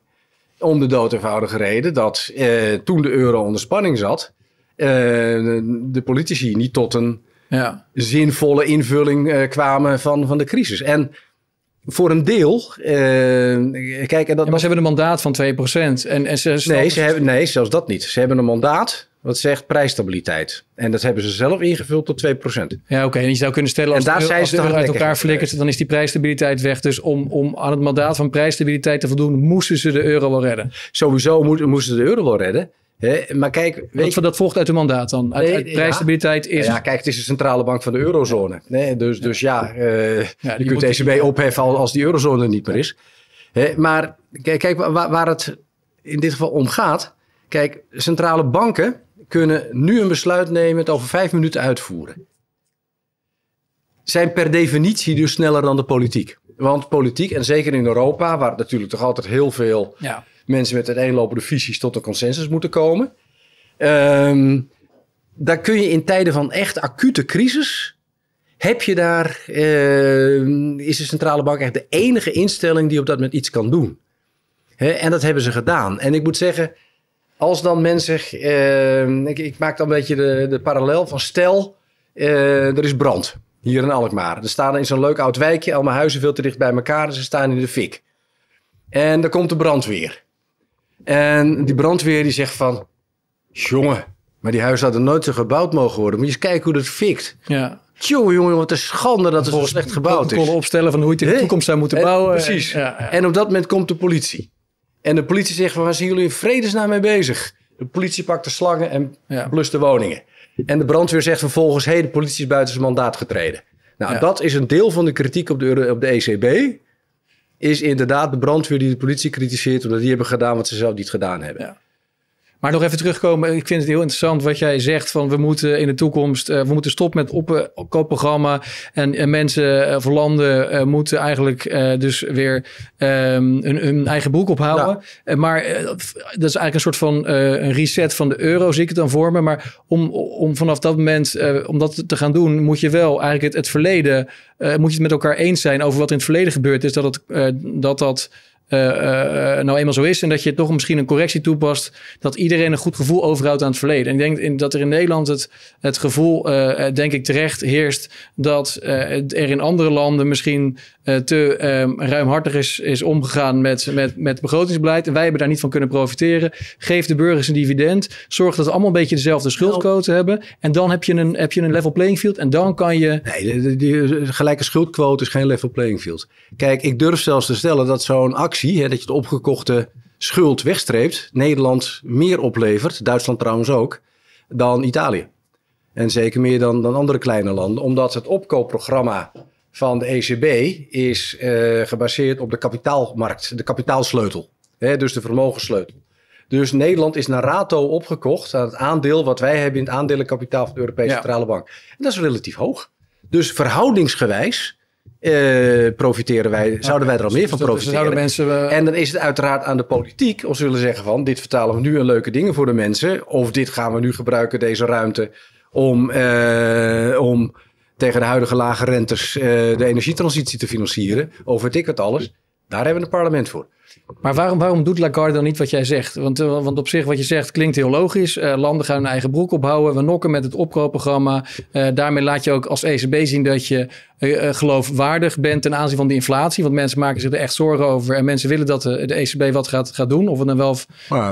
Om de dood eenvoudige reden dat eh, toen de euro onder spanning zat, eh, de politici niet tot een ja. zinvolle invulling eh, kwamen van, van de crisis. En voor een deel. Eh, kijk, en dat, maar ze hebben een mandaat van 2%. En, en ze, nee, ze hebben, nee, zelfs dat niet. Ze hebben een mandaat wat zegt prijsstabiliteit. En dat hebben ze zelf ingevuld tot 2%. Ja, oké. En je zou kunnen stellen, als, daar ze uit elkaar flikkert, dan is die prijsstabiliteit weg. Dus om, om aan het mandaat van prijsstabiliteit te voldoen, moesten ze de euro wel redden. Sowieso moesten, ze de euro wel redden. He, maar kijk, weet dat, dat volgt uit hun mandaat dan. Uit, prijsstabiliteit is. Ja, kijk, het is de centrale bank van de eurozone. Nee, dus, dus ja, uh, ja eh, je kunt de ECB opheffen als die eurozone niet meer is. maar kijk, kijk waar het in dit geval om gaat. Kijk, centrale banken kunnen nu een besluit nemen, het over vijf minuten uitvoeren. Zijn per definitie dus sneller dan de politiek. Want politiek, en zeker in Europa, waar natuurlijk toch altijd heel veel ja. mensen met uiteenlopende visies tot een consensus moeten komen. Um, daar kun je in tijden van echt acute crisis. Heb je daar, eh, is de centrale bank echt de enige instelling die op dat moment iets kan doen? en dat hebben ze gedaan. En ik moet zeggen, als dan mensen, ehm, ik, ik, maak dan een beetje de, de parallel van stel, eh, er is brand hier in Alkmaar. Er staan in zo'n leuk oud wijkje, al mijn huizen veel te dicht bij elkaar dus ze staan in de fik. En dan komt de brandweer. En die brandweer die zegt van, jongen, maar die huizen hadden nooit zo gebouwd mogen worden. Moet je eens kijken hoe dat fikt. Ja. Tjonge jongen, wat een schande dat het zo slecht gebouwd is. We konden opstellen van hoe je het in de toekomst zou moeten bouwen. precies. En op dat moment komt de politie. En de politie zegt: van, Waar zijn jullie in vredesnaam mee bezig? De politie pakt de slangen en ja. blust de woningen. En de brandweer zegt vervolgens: Hé, de politie is buiten zijn mandaat getreden. Nou, dat is een deel van de kritiek op de, op de ECB. Is inderdaad de brandweer die de politie kritiseert, omdat die hebben gedaan wat ze zelf niet gedaan hebben. Ja. Maar nog even terugkomen. Ik vind het heel interessant wat jij zegt van we moeten in de toekomst, eh, we moeten stoppen met opkoopprogramma. Eh, en, en, mensen eh, of landen moeten eigenlijk dus weer ehm, hun, eigen broek ophouden. maar dat is eigenlijk een soort van een reset van de euro, zie ik het dan voor me. Maar om, om vanaf dat moment, om dat te gaan doen, moet je wel eigenlijk het, verleden, moet je het met elkaar eens zijn over wat in het verleden gebeurd is. Dat het, dat. dat eh, eh, eh, nou eenmaal zo is. En dat je toch misschien een correctie toepast. Dat iedereen een goed gevoel overhoudt aan het verleden. En ik denk in, dat er in Nederland het, het gevoel, denk ik terecht, heerst. Dat er in andere landen misschien te um, ruimhartig is, is omgegaan met, met, met begrotingsbeleid. En wij hebben daar niet van kunnen profiteren. Geef de burgers een dividend. Zorg dat we allemaal een beetje dezelfde schuldquote nou- hebben. En dan heb je, een, heb je een level playing field. En dan kan je. Nee, de, gelijke schuldquote is geen level playing field. Kijk, ik durf zelfs te stellen dat zo'n actie hè, dat je de opgekochte schuld wegstreept, Nederland meer oplevert, Duitsland trouwens ook, dan Italië. En zeker meer dan, dan andere kleine landen, omdat het opkoopprogramma van de ECB is eh, gebaseerd op de kapitaalmarkt, de kapitaalsleutel, hè, dus de vermogenssleutel. Dus Nederland is naar rato opgekocht aan het aandeel wat wij hebben in het aandelenkapitaal van de Europese Centrale Bank. En dat is relatief hoog. Dus verhoudingsgewijs uh, profiteren wij, zouden wij er al dus meer van profiteren. Eh, en dan is het uiteraard aan de politiek om zullen zeggen van dit vertalen we nu een leuke dingen voor de mensen. Of dit gaan we nu gebruiken, deze ruimte, om, eh, om tegen de huidige lage rentes de energietransitie te financieren. over dit wat alles. Daar hebben we een parlement voor. Maar waarom, waarom doet Lagarde dan niet wat jij zegt? Want, eh, want op zich wat je zegt klinkt heel logisch. Eh, landen gaan hun eigen broek ophouden. We nokken met het opkoopprogramma. Eh, daarmee laat je ook als ECB zien dat je geloofwaardig bent ten aanzien van de inflatie. Want mensen maken zich er echt zorgen over. En mensen willen dat de, de ECB wat gaat, gaat doen. Of het dan wel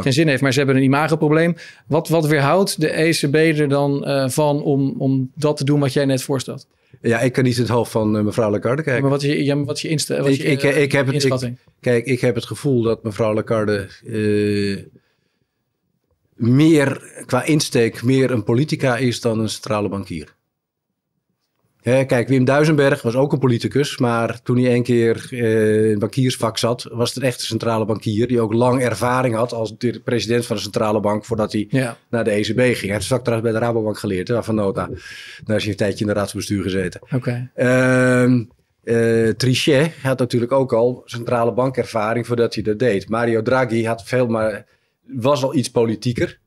geen zin heeft. Maar ze hebben een imagoprobleem. Wat, wat weerhoudt de ECB er dan van om, om dat te doen wat jij net voorstelt? Ja, ik kan niet in het hoofd van mevrouw Lagarde kijken. maar wat is je, ja, je, ik, ik, heb Het, ik, kijk, ik heb het gevoel dat mevrouw Lacarde uh, eh, meer qua insteek meer een politica is dan een centrale bankier. Hè, kijk, Wim Duisenberg was ook een politicus, maar toen hij een keer eh, in het bankiersvak zat, was het echt een centrale bankier die ook lang ervaring had als president van de centrale bank voordat hij naar de ECB ging. Hij heeft straks bij de Rabobank geleerd, hè, van nota. Daar is hij een tijdje in de raadsbestuur gezeten. Oké. Ehm, eh, Trichet had natuurlijk ook al centrale bankervaring voordat hij dat deed. Mario Draghi had veel maar, was al iets politieker,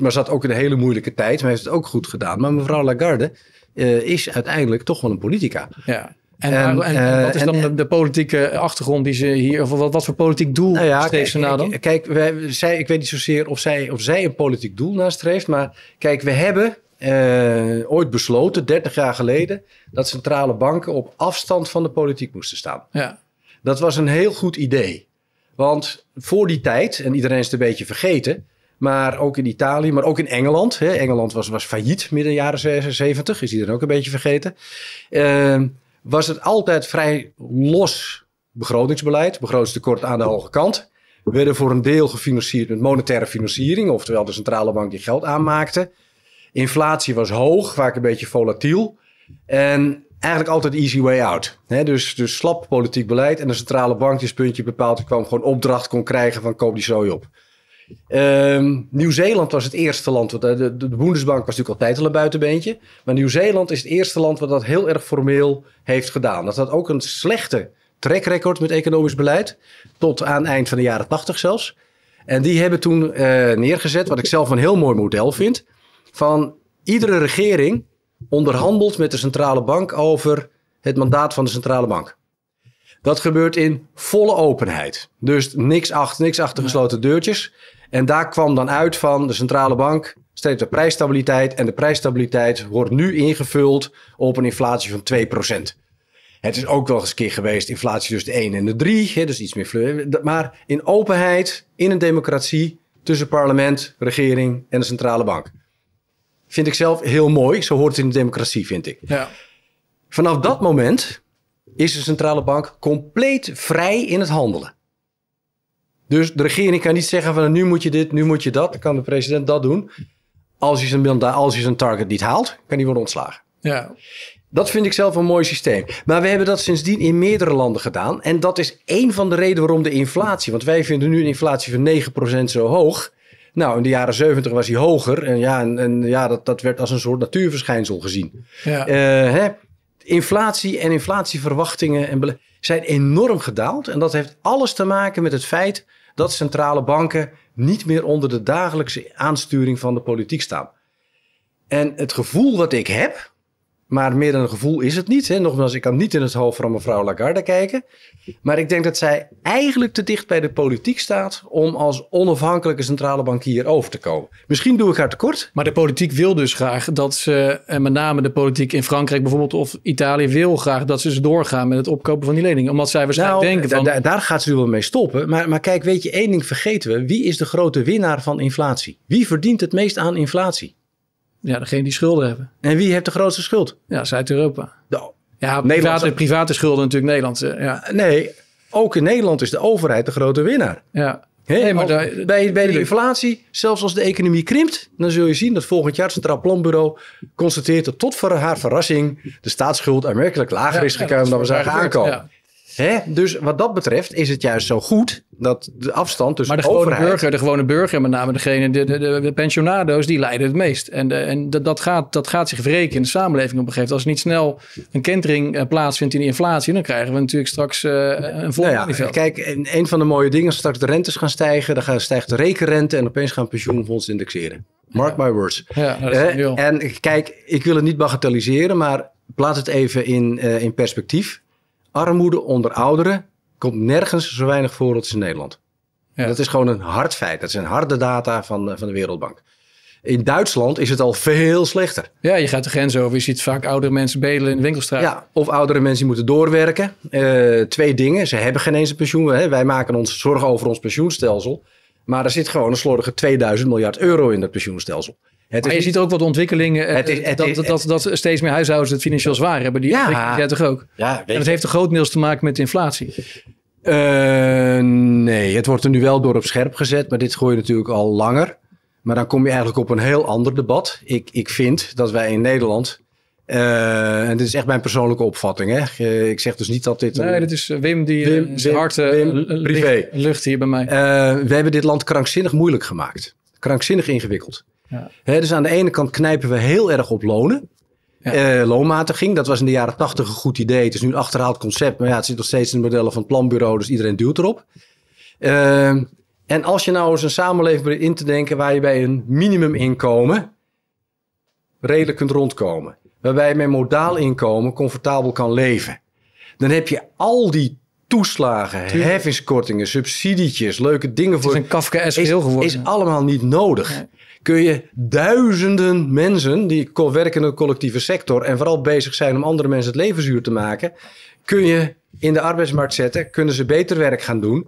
maar zat ook in een hele moeilijke tijd, maar heeft het ook goed gedaan. Maar mevrouw Lagarde eh, is uiteindelijk toch wel een politica. Ja. En, en, eh, wat is dan de, politieke achtergrond die ze hier, of wat, wat voor politiek doel nou streeft ze nou dan? Kijk, wij, zij, ik weet niet zozeer of zij, of zij een politiek doel nastreeft, maar kijk, we hebben eh, ooit besloten, 30 jaar geleden, dat centrale banken op afstand van de politiek moesten staan. Ja. Dat was een heel goed idee. Want voor die tijd, en iedereen is het een beetje vergeten, maar ook in Italië, maar ook in Engeland. Hè, Engeland was, was failliet midden jaren 70, is iedereen ook een beetje vergeten. Eh, was het altijd vrij los begrotingsbeleid, begrotingstekort aan de hoge kant. Werden voor een deel gefinancierd met monetaire financiering, oftewel de centrale bank die geld aanmaakte. Inflatie was hoog, vaak een beetje volatiel. En eigenlijk altijd easy way out. dus, dus slap politiek beleid en de centrale bank die puntje bepaald kwam, gewoon opdracht kon krijgen van koop die zooi op. Ehm, Nieuw-Zeeland was het eerste land, de, de, de Bundesbank was natuurlijk altijd al een buitenbeentje. Maar Nieuw-Zeeland is het eerste land wat dat heel erg formeel heeft gedaan. Dat had ook een slechte track met economisch beleid, tot aan eind van de jaren tachtig zelfs. En die hebben toen eh, neergezet, wat ik zelf een heel mooi model vind van iedere regering onderhandelt met de centrale bank over het mandaat van de centrale bank. Dat gebeurt in volle openheid. Dus niks achter, niks achter gesloten deurtjes. En daar kwam dan uit van de centrale bank steeds de prijsstabiliteit. En de prijsstabiliteit wordt nu ingevuld op een inflatie van 2%. Het is ook wel eens een keer geweest, inflatie tussen de 1 en de 3. dus iets meer fleur. Maar in openheid, in een democratie, tussen parlement, regering en de centrale bank. Vind ik zelf heel mooi. Zo hoort het in de democratie, vind ik. Ja. Vanaf dat moment is de centrale bank compleet vrij in het handelen. Dus de regering kan niet zeggen van nu moet je dit, nu moet je dat. Dan kan de president dat doen. Als hij zijn, als hij zijn target niet haalt, kan hij worden ontslagen. Ja. Dat vind ik zelf een mooi systeem. Maar we hebben dat sindsdien in meerdere landen gedaan. En dat is één van de redenen waarom de inflatie... want wij vinden nu een inflatie van 9% zo hoog... Nou, in de jaren 70 was hij hoger. En ja, en, ja dat, dat werd als een soort natuurverschijnsel gezien. Ja. Eh, hè? Inflatie en inflatieverwachtingen en zijn enorm gedaald. En dat heeft alles te maken met het feit dat centrale banken niet meer onder de dagelijkse aansturing van de politiek staan. En het gevoel wat ik heb, maar meer dan een gevoel is het niet. Hè? Nogmaals, ik kan niet in het hoofd van mevrouw Lagarde kijken. Maar ik denk dat zij eigenlijk te dicht bij de politiek staat om als onafhankelijke centrale bankier over te komen. Misschien doe ik haar tekort. Maar de politiek wil dus graag dat ze, en met name de politiek in Frankrijk bijvoorbeeld of Italië, wil graag dat ze doorgaan met het opkopen van die leningen. Omdat zij waarschijnlijk nou, denken van... Daar gaat ze wel mee stoppen. Maar, maar kijk, weet je, één ding vergeten we. Wie is de grote winnaar van inflatie? Wie verdient het meest aan inflatie? Ja, degene die schulden hebben. En wie heeft de grootste schuld? Ja, Zuid-Europa. Nou, ja, private, private schulden natuurlijk Nederlandse. Eh, ja. Nee, ook in Nederland is de overheid de grote winnaar. Ja. hé maar bij, bij de inflatie, zelfs als de economie krimpt, dan zul je zien dat volgend jaar het Centraal Planbureau constateert dat tot voor haar verrassing de staatsschuld aanmerkelijk lager is gekomen dan we zagen aankomen. Ja. Hè? Dus wat dat betreft is het juist zo goed dat de afstand tussen maar de gewone overheid... burger, de gewone burger, met name degene, de, de, de, pensionado's, die lijden het meest. En, eh, en dat, dat, gaat, dat gaat zich wreken in de samenleving op een gegeven moment. Als er niet snel een kentering eh, plaatsvindt in de inflatie, dan krijgen we natuurlijk straks eh, een volgende nou ja, Kijk, een van de mooie dingen straks de rentes gaan stijgen, dan gaan, stijgt de rekenrente en opeens gaan pensioenfondsen indexeren. Mark my words. Ja, nou, en kijk, ik wil het niet bagatelliseren, maar plaats het even in, in perspectief armoede onder ouderen komt nergens zo weinig voor als in Nederland. Ja. Dat is gewoon een hard feit. Dat zijn harde data van, eh, van de Wereldbank. In Duitsland is het al veel slechter. Ja, je gaat de grens over. Je ziet vaak oudere mensen bedelen in de winkelstraat. Ja, of oudere mensen moeten doorwerken. Eh, twee dingen. Ze hebben geen eens een pensioen. Hè. Wij maken ons zorgen over ons pensioenstelsel. Maar er zit gewoon een slordige 2000 miljard euro in dat pensioenstelsel maar je ziet ook wat ontwikkelingen. Eh, het is, eh, dat, dat, steeds meer huishoudens het financieel zwaar hebben. Die ja, toch ook. Ja, en dat heeft er grotendeels te maken met inflatie. Eh, nee, het wordt er nu wel door op scherp gezet. Maar dit gooi je natuurlijk al langer. Maar dan kom je eigenlijk op een heel ander debat. Ik, ik vind dat wij in Nederland. en dit is echt mijn persoonlijke opvatting. Hè? ik zeg dus niet dat dit. nee, dit is Wim die Wim, Wim, hart privé. Lucht, lucht hier bij mij. we hebben dit land krankzinnig moeilijk gemaakt. Krankzinnig ingewikkeld. Ja. dus aan de ene kant knijpen we heel erg op lonen. Eh, loonmatiging, dat was in de jaren tachtig een goed idee. Het is nu een achterhaald concept, maar ja, het zit nog steeds in de modellen van het planbureau, dus iedereen duwt erop. Eh, en als je nou eens een samenleving in te denken waar je bij een minimuminkomen redelijk kunt rondkomen. Waarbij je met modaal inkomen comfortabel kan leven. Dan heb je al die toeslagen, heffingskortingen, subsidietjes, leuke dingen voor. Het is een kafka geworden. Is allemaal niet nodig kun je duizenden mensen die werken in de collectieve sector en vooral bezig zijn om andere mensen het leven zuur te maken, kun je in de arbeidsmarkt zetten, kunnen ze beter werk gaan doen.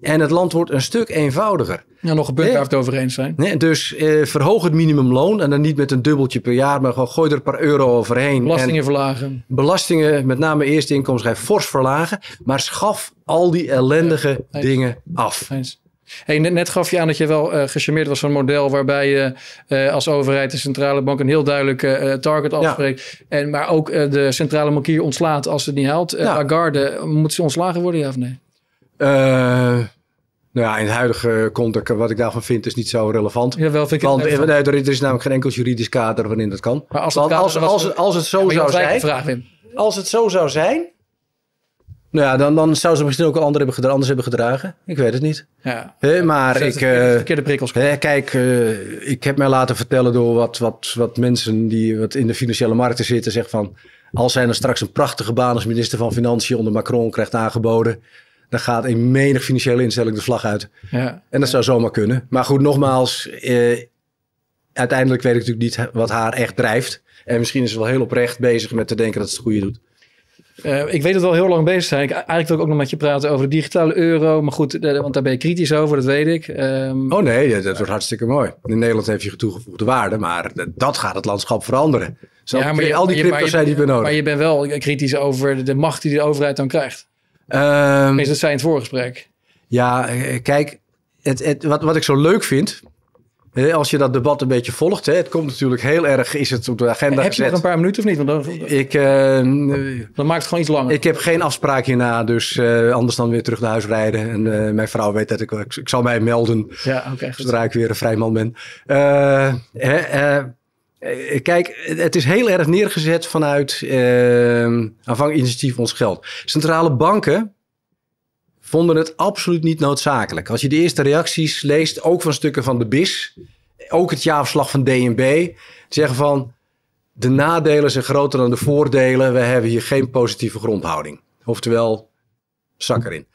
En het land wordt een stuk eenvoudiger. Ja, nog een punt waar we het over eens zijn. Nee, dus eh, verhoog het minimumloon. En dan niet met een dubbeltje per jaar, maar gewoon gooi er een paar euro overheen. Belastingen verlagen. Belastingen, met name eerste inkomsten, fors verlagen. Maar schaf al die ellendige dingen af. Eens. Hey, net, gaf je aan dat je wel uh, gecharmeerd was van een model waarbij je eh, als overheid de centrale bank een heel duidelijke eh, target afspreekt. En, maar ook de centrale bankier ontslaat als ze het niet houdt. Agarde, moet ze ontslagen worden, ja of nee? Nou ja, in het huidige context, wat ik daarvan vind, is niet zo relevant. wel vind ik Want het er is dus namelijk geen enkel juridisch kader waarin dat kan. Maar als het, als, als, het zo zou zijn. Vraag, als het zo zou zijn, nou ja, dan, dan zou ze misschien ook andere hebben anders hebben gedragen. Ik weet het niet. Ja, maar ik... Verkeerde, eh, verkeerde prikkels. Hè, kijk, eh, ik heb mij laten vertellen door wat, wat, wat mensen die wat in de financiële markten zitten... zeggen van, als zij dan straks een prachtige baan als minister van Financiën onder Macron krijgt aangeboden... dan gaat een menig financiële instelling de vlag uit. Ja, en dat zou zomaar kunnen. Maar goed, nogmaals, eh, uiteindelijk weet ik natuurlijk niet wat haar echt drijft. En misschien is ze wel heel oprecht bezig met te denken dat ze het goede doet. Eh, ik weet dat we al heel lang bezig zijn. Ik, eigenlijk wil ik ook nog met je praten over de digitale euro. Maar goed, eh, want daar ben je kritisch over, dat weet ik. Ehm, oh nee, dat, wordt hartstikke mooi. In Nederland heeft je toegevoegde waarde, maar dat gaat het landschap veranderen. Zo ja, maar al die crypto's zijn niet meer nodig. Maar je bent wel kritisch over de macht die de overheid dan krijgt. Um, ehm, Is dat zijn in het voorgesprek. Ja, eh, kijk, het, wat, wat ik zo leuk vind als je dat debat een beetje volgt, hè, het komt natuurlijk heel erg, is het op de agenda gezet. Heb je nog een paar minuten of niet? Want dan, ik, uh, maakt het gewoon iets langer. Ik heb geen afspraak hierna, dus eh, anders dan weer terug naar huis rijden. En eh, mijn vrouw weet dat ik, ik, zal mij melden ja, okay, zodra ik weer een vrij man ben. Hè, kijk, het is heel erg neergezet vanuit aanvang initiatief ons geld. Centrale banken vonden het absoluut niet noodzakelijk. Als je de eerste reacties leest, ook van stukken van de BIS, ook het jaarverslag van DNB, zeggen van de nadelen zijn groter dan de voordelen. We hebben hier geen positieve grondhouding. Oftewel, zak erin.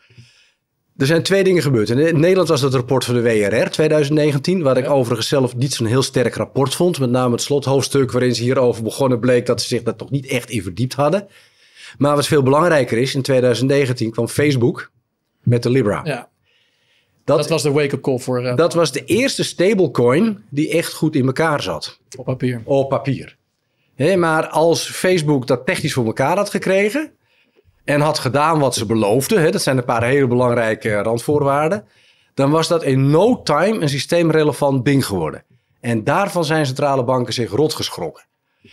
Er zijn twee dingen gebeurd. In Nederland was dat rapport van de WRR 2019, waar ik overigens zelf niet zo'n heel sterk rapport vond. Met name het slothoofdstuk waarin ze hierover begonnen bleek dat ze zich daar toch niet echt in verdiept hadden. Maar wat veel belangrijker is, in 2019 kwam Facebook met de Libra. Ja. Dat, dat was de wake-up call voor. Uh, dat was de eerste stablecoin die echt goed in elkaar zat. Op papier. Op papier. He, maar als Facebook dat technisch voor elkaar had gekregen en had gedaan wat ze beloofden, hè, dat zijn een paar hele belangrijke randvoorwaarden, dan was dat in no time een systeemrelevant ding geworden. En daarvan zijn centrale banken zich rot geschrokken.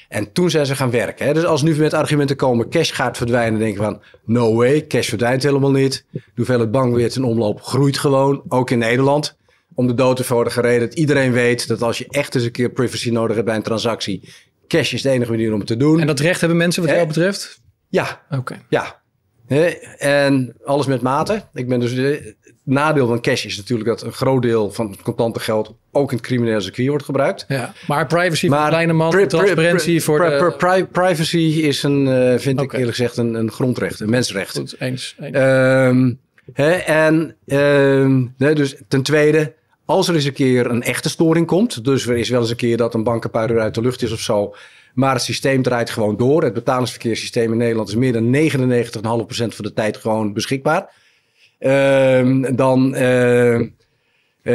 En toen zijn ze gaan werken. Hè? Dus als nu met argumenten komen, cash gaat verdwijnen, denk je van, no way, cash verdwijnt helemaal niet. De hoeveelheid bankweert in omloop groeit gewoon, ook in Nederland. Om de dood eenvoudige reden dat iedereen weet dat als je echt eens een keer privacy nodig hebt bij een transactie, cash is de enige manier om het te doen. En dat recht hebben mensen wat jou betreft? Ja. Oké. Ja. En alles met mate. Ik ben dus. Het eh, nadeel van cash is natuurlijk dat een groot deel van het contante geld ook in het criminele circuit wordt gebruikt. Ja, maar privacy maar voor kleine man, pri transparantie voor de... privacy is een, eh, vind ik eerlijk gezegd, een, een grondrecht, een mensenrecht. eens. Ehm, hè, en ehm, dus ten tweede, als er eens een keer een echte storing komt... dus er is wel eens een keer dat een bankenpuider uit de lucht is of zo... maar het systeem draait gewoon door. Het betalingsverkeerssysteem in Nederland is meer dan 99,5% van de tijd gewoon beschikbaar. Ehm, dan... Eh,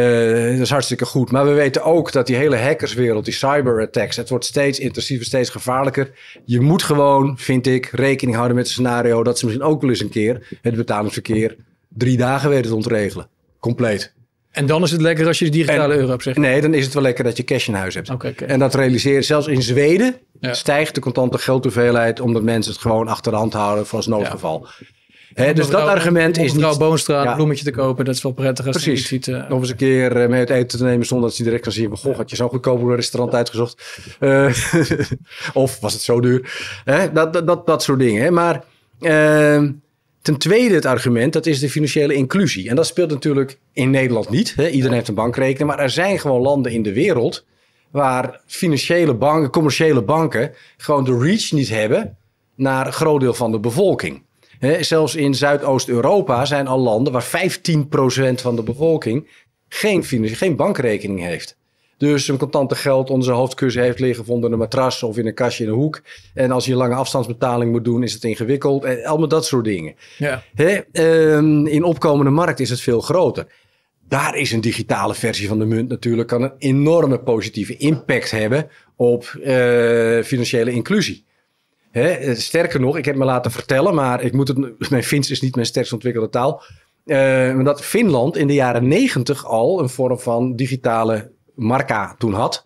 dat is hartstikke goed. Maar we weten ook dat die hele hackerswereld, die cyberattacks, het wordt steeds intensiever, steeds gevaarlijker. Je moet gewoon, vind ik, rekening houden met het scenario dat ze misschien ook wel eens een keer het betalingsverkeer drie dagen weten te ontregelen. Compleet. En dan is het lekker als je de digitale euro hebt, zeg Nee, dan is het wel lekker dat je cash in huis hebt. Okay, En dat realiseren zelfs in Zweden stijgt de contante geldhoeveelheid... omdat mensen het gewoon achter de hand houden voor als noodgeval. Ja dus dat argument is niet... Boonstra ja. een bloemetje te kopen, dat is wel prettig als Precies. ziet. Uh... Nog eens een keer eh, mee het eten te nemen zonder dat je direct kan zien... goh, had je zo'n goedkope restaurant uitgezocht? Eh, [LAUGHS] of was het zo duur? dat, dat, dat, soort dingen. maar ehm, ten tweede het argument, dat is de financiële inclusie. En dat speelt natuurlijk in Nederland niet. Iedereen heeft een bankrekening. Maar er zijn gewoon landen in de wereld... waar financiële banken, commerciële banken... gewoon de reach niet hebben naar een groot deel van de bevolking. He, zelfs in Zuidoost-Europa zijn al landen waar 15% van de bevolking geen, geen bankrekening heeft. Dus een contante geld onder zijn hoofdkussen heeft liggen gevonden onder een matras of in een kastje in een hoek. En als je lange afstandsbetaling moet doen, is het ingewikkeld. En eh, allemaal dat soort dingen. Ja. He, ehm, in opkomende markt is het veel groter. Daar is een digitale versie van de munt natuurlijk kan een enorme positieve impact hebben op eh, financiële inclusie. Hè, eh, sterker nog, ik heb me laten vertellen, maar ik moet het, [LAUGHS] mijn Fins is niet mijn sterkst ontwikkelde taal. Eh, dat Finland in de jaren negentig al een vorm van digitale marca toen had.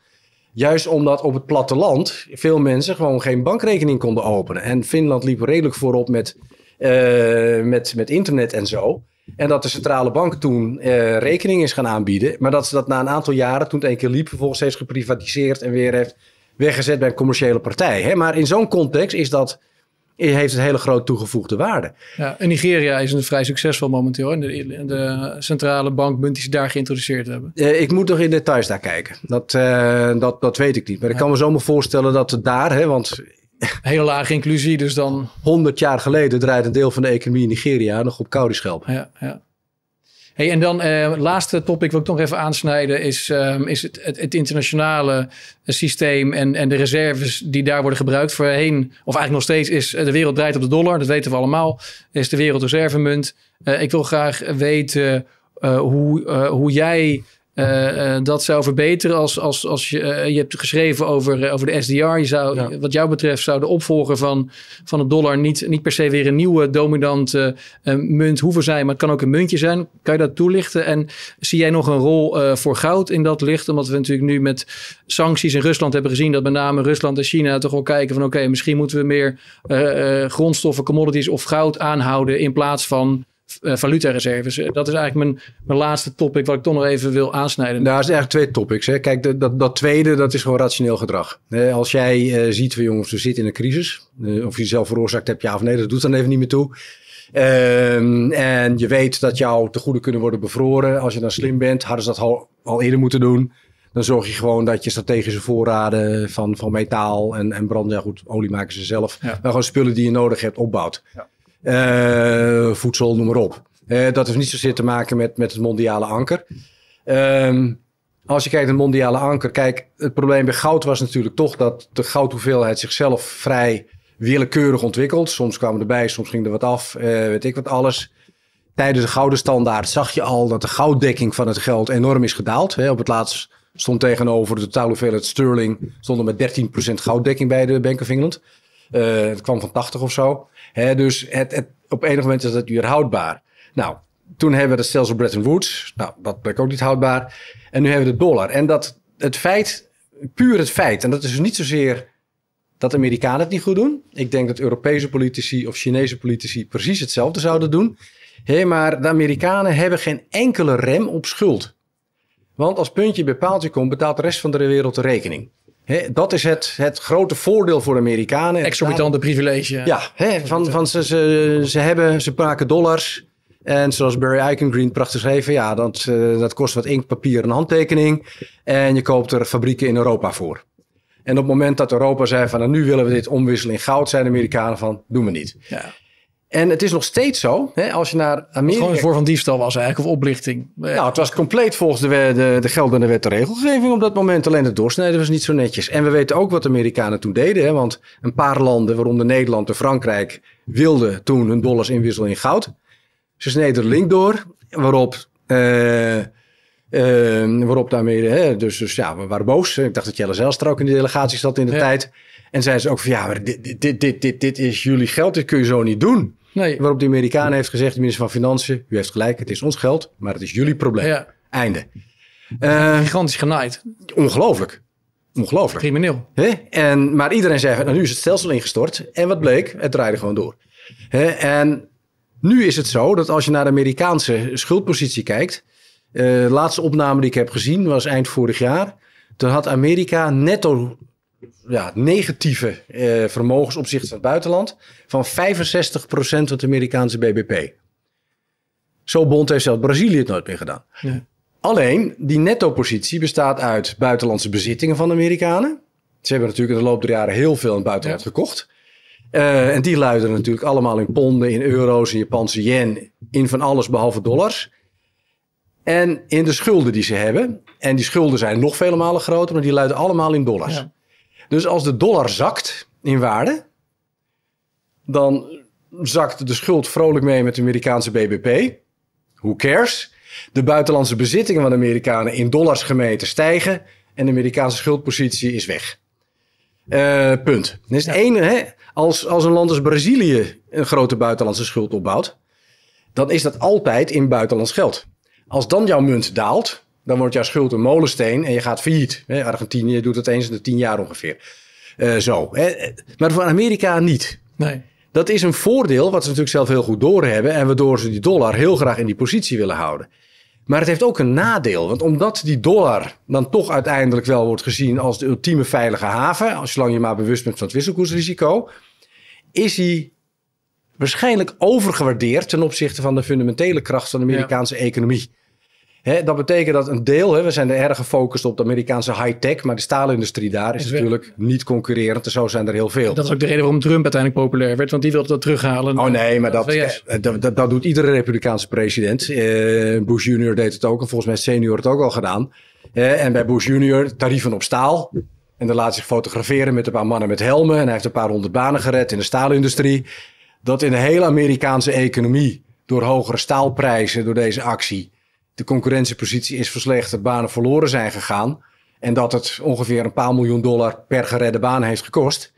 Juist omdat op het platteland veel mensen gewoon geen bankrekening konden openen. En Finland liep redelijk voorop met, eh, met, met internet en zo. En dat de centrale bank toen rekening is gaan aanbieden. Maar dat ze dat na een aantal jaren, toen het een keer liep, vervolgens heeft geprivatiseerd en weer heeft weggezet bij een commerciële partij. Hè? Maar in zo'n context is dat, heeft het hele grote toegevoegde waarde. Ja, en Nigeria is een vrij succesvol momenteel. de, de centrale bankmunt die ze daar geïntroduceerd hebben. Eh, ik moet nog in details daar kijken. Dat, eh, dat, dat weet ik niet. Maar ik kan me zomaar voorstellen dat het daar, hè, want [LAUGHS] Hele lage inclusie, dus dan. 100 jaar geleden draait een deel van de economie in Nigeria nog op koude schelp. Ja, ja. Hey, en dan uh, laatste topic wil ik nog even aansnijden is, ehm, is het, het, internationale eh, systeem en, en de reserves die daar worden gebruikt. Voorheen, of eigenlijk nog steeds, is eh, de wereld draait op de dollar. Dat weten we allemaal. Is de wereldreservemunt. Uh, ik wil graag weten hoe, hoe jij eh, eh, dat zou verbeteren als, als, als je, eh, je hebt geschreven over, over de SDR. zou, Wat jou betreft zou de opvolger van, van de dollar niet, niet per se weer een nieuwe dominante munt hoeven zijn, maar het kan ook een muntje zijn. Kan je dat toelichten? En zie jij nog een rol voor goud in dat licht? Omdat we natuurlijk nu met sancties in Rusland hebben gezien dat met name Rusland en China toch wel kijken van oké, misschien moeten we meer grondstoffen, commodities of goud aanhouden in plaats van Valuta eh, valutareserves. Eh, dat is eigenlijk mijn, mijn laatste topic wat ik toch nog even wil aansnijden. Nou, dat zijn eigenlijk twee topics. Hè. Kijk, dat, dat tweede, dat is gewoon rationeel gedrag. als jij eh, ziet, van jongens, we zitten in een crisis. of je zelf veroorzaakt hebt, ja of nee, dat doet dan even niet meer toe. Ehm, en je weet dat jouw tegoeden kunnen worden bevroren. Als je dan slim bent, hadden ze dat al, al eerder moeten doen. Dan zorg je gewoon dat je strategische voorraden van, van metaal en, en brand, ja goed, olie maken ze zelf. Ja. Maar gewoon spullen die je nodig hebt opbouwt. Ja. Eh, voedsel, noem maar op. Eh, dat heeft niet zozeer te maken met, met het mondiale anker. Ehm, als je kijkt naar het mondiale anker, kijk, het probleem bij goud was natuurlijk toch dat de goudhoeveelheid zichzelf vrij willekeurig ontwikkelt. Soms kwamen erbij, soms ging er wat af, eh, weet ik wat alles. Tijdens de gouden standaard zag je al dat de gouddekking van het geld enorm is gedaald. Hè. Op het laatst stond tegenover de totale hoeveelheid sterling, stond er met 13% gouddekking bij de Bank of England. Eh, het kwam van 80 of zo. Hè, dus het, op enig moment is dat weer houdbaar. Nou, toen hebben we het stelsel Bretton Woods. Nou, dat bleek ook niet houdbaar. En nu hebben we de dollar. En dat het feit, puur het feit, en dat is dus niet zozeer dat Amerikanen het niet goed doen. Ik denk dat Europese politici of Chinese politici precies hetzelfde zouden doen. Hey, maar de Amerikanen hebben geen enkele rem op schuld. Want als puntje bij komt, betaalt de rest van de wereld de rekening dat is het, het grote voordeel voor de Amerikanen. Exorbitante privilege. Ja, he, van, van ze, ze, hebben, ze maken dollars. En zoals Barry Eichengreen prachtig schreef, ja, dat, eh, dat kost wat inkt, papier en handtekening. En je koopt er fabrieken in Europa voor. En op het moment dat Europa zei van nou, nu willen we dit omwisselen in goud, zijn de Amerikanen van doen we niet. Ja. En het is nog steeds zo, hè, als je naar Amerika... gewoon een van diefstal was eigenlijk, of oplichting. Nou, het was compleet volgens de, de, de geldende wet de regelgeving op dat moment. Alleen het doorsnijden was niet zo netjes. En we weten ook wat de Amerikanen toen deden. Hè, want een paar landen, waaronder Nederland en Frankrijk, wilden toen hun dollars inwisselen in goud. Ze sneden de link door, waarop... Eh, eh, waarop daarmee, hè, dus, dus, ja, we waren boos. Ik dacht dat Jelle Zijlstra ook in de delegatie zat in de tijd. En zeiden ze ook van, ja, maar dit, dit, dit, dit, dit is jullie geld, dit kun je zo niet doen. Nee. Waarop de Amerikanen heeft gezegd, de minister van Financiën, u heeft gelijk, het is ons geld, maar het is jullie probleem. Einde. Eh, Gigantisch genaaid. Ongelooflijk. Ongelooflijk. Crimineel. En, maar iedereen zei, nou, nu is het stelsel ingestort. En wat bleek? Het draaide gewoon door. En nu is het zo dat als je naar de Amerikaanse schuldpositie kijkt. Eh, de laatste opname die ik heb gezien was eind vorig jaar. Dan had Amerika netto ja, negatieve eh, vermogensopzicht van het buitenland van 65% van het Amerikaanse BBP. Zo bond heeft zelfs Brazilië het nooit meer gedaan. Ja. Alleen, die netto-positie bestaat uit buitenlandse bezittingen van de Amerikanen. Ze hebben natuurlijk in de loop der jaren heel veel in het buitenland gekocht. Eh, en die luiden natuurlijk allemaal in ponden, in euro's, in Japanse yen, in van alles behalve dollars. En in de schulden die ze hebben. En die schulden zijn nog veel malen groter, maar die luiden allemaal in dollars. Dus als de dollar zakt in waarde, dan zakt de schuld vrolijk mee met de Amerikaanse BBP. Who cares? De buitenlandse bezittingen van de Amerikanen in dollars gemeten stijgen en de Amerikaanse schuldpositie is weg. Eh, punt. Dat is het ene, hè? Als, als een land als Brazilië een grote buitenlandse schuld opbouwt, dan is dat altijd in buitenlands geld. Als dan jouw munt daalt, dan wordt jouw schuld een molensteen en je gaat failliet. Argentinië doet het eens in de tien jaar ongeveer. Eh, zo. Hè? Maar voor Amerika niet. Nee. Dat is een voordeel wat ze natuurlijk zelf heel goed doorhebben en waardoor ze die dollar heel graag in die positie willen houden. Maar het heeft ook een nadeel, want omdat die dollar dan toch uiteindelijk wel wordt gezien als de ultieme veilige haven, zolang je maar bewust bent van het wisselkoersrisico, is hij waarschijnlijk overgewaardeerd ten opzichte van de fundamentele kracht van de Amerikaanse economie dat betekent dat een deel, we zijn erg gefocust op de Amerikaanse high-tech, maar de staalindustrie daar is, natuurlijk niet concurrerend. En zo zijn er heel veel. Dat is ook de reden waarom Trump uiteindelijk populair werd, want die wilde dat terughalen. Oh nee, maar eh, dat, dat, dat, doet iedere Republikeinse president. Eh, Bush junior deed het ook en volgens mij senior het ook al gedaan. Eh, en bij Bush junior tarieven op staal. En dan laat zich fotograferen met een paar mannen met helmen. En hij heeft een paar honderd banen gered in de staalindustrie. Dat in de hele Amerikaanse economie, door hogere staalprijzen, door deze actie de concurrentiepositie is verslechterd, banen verloren zijn gegaan. En dat het ongeveer een paar miljoen dollar per geredde baan heeft gekost.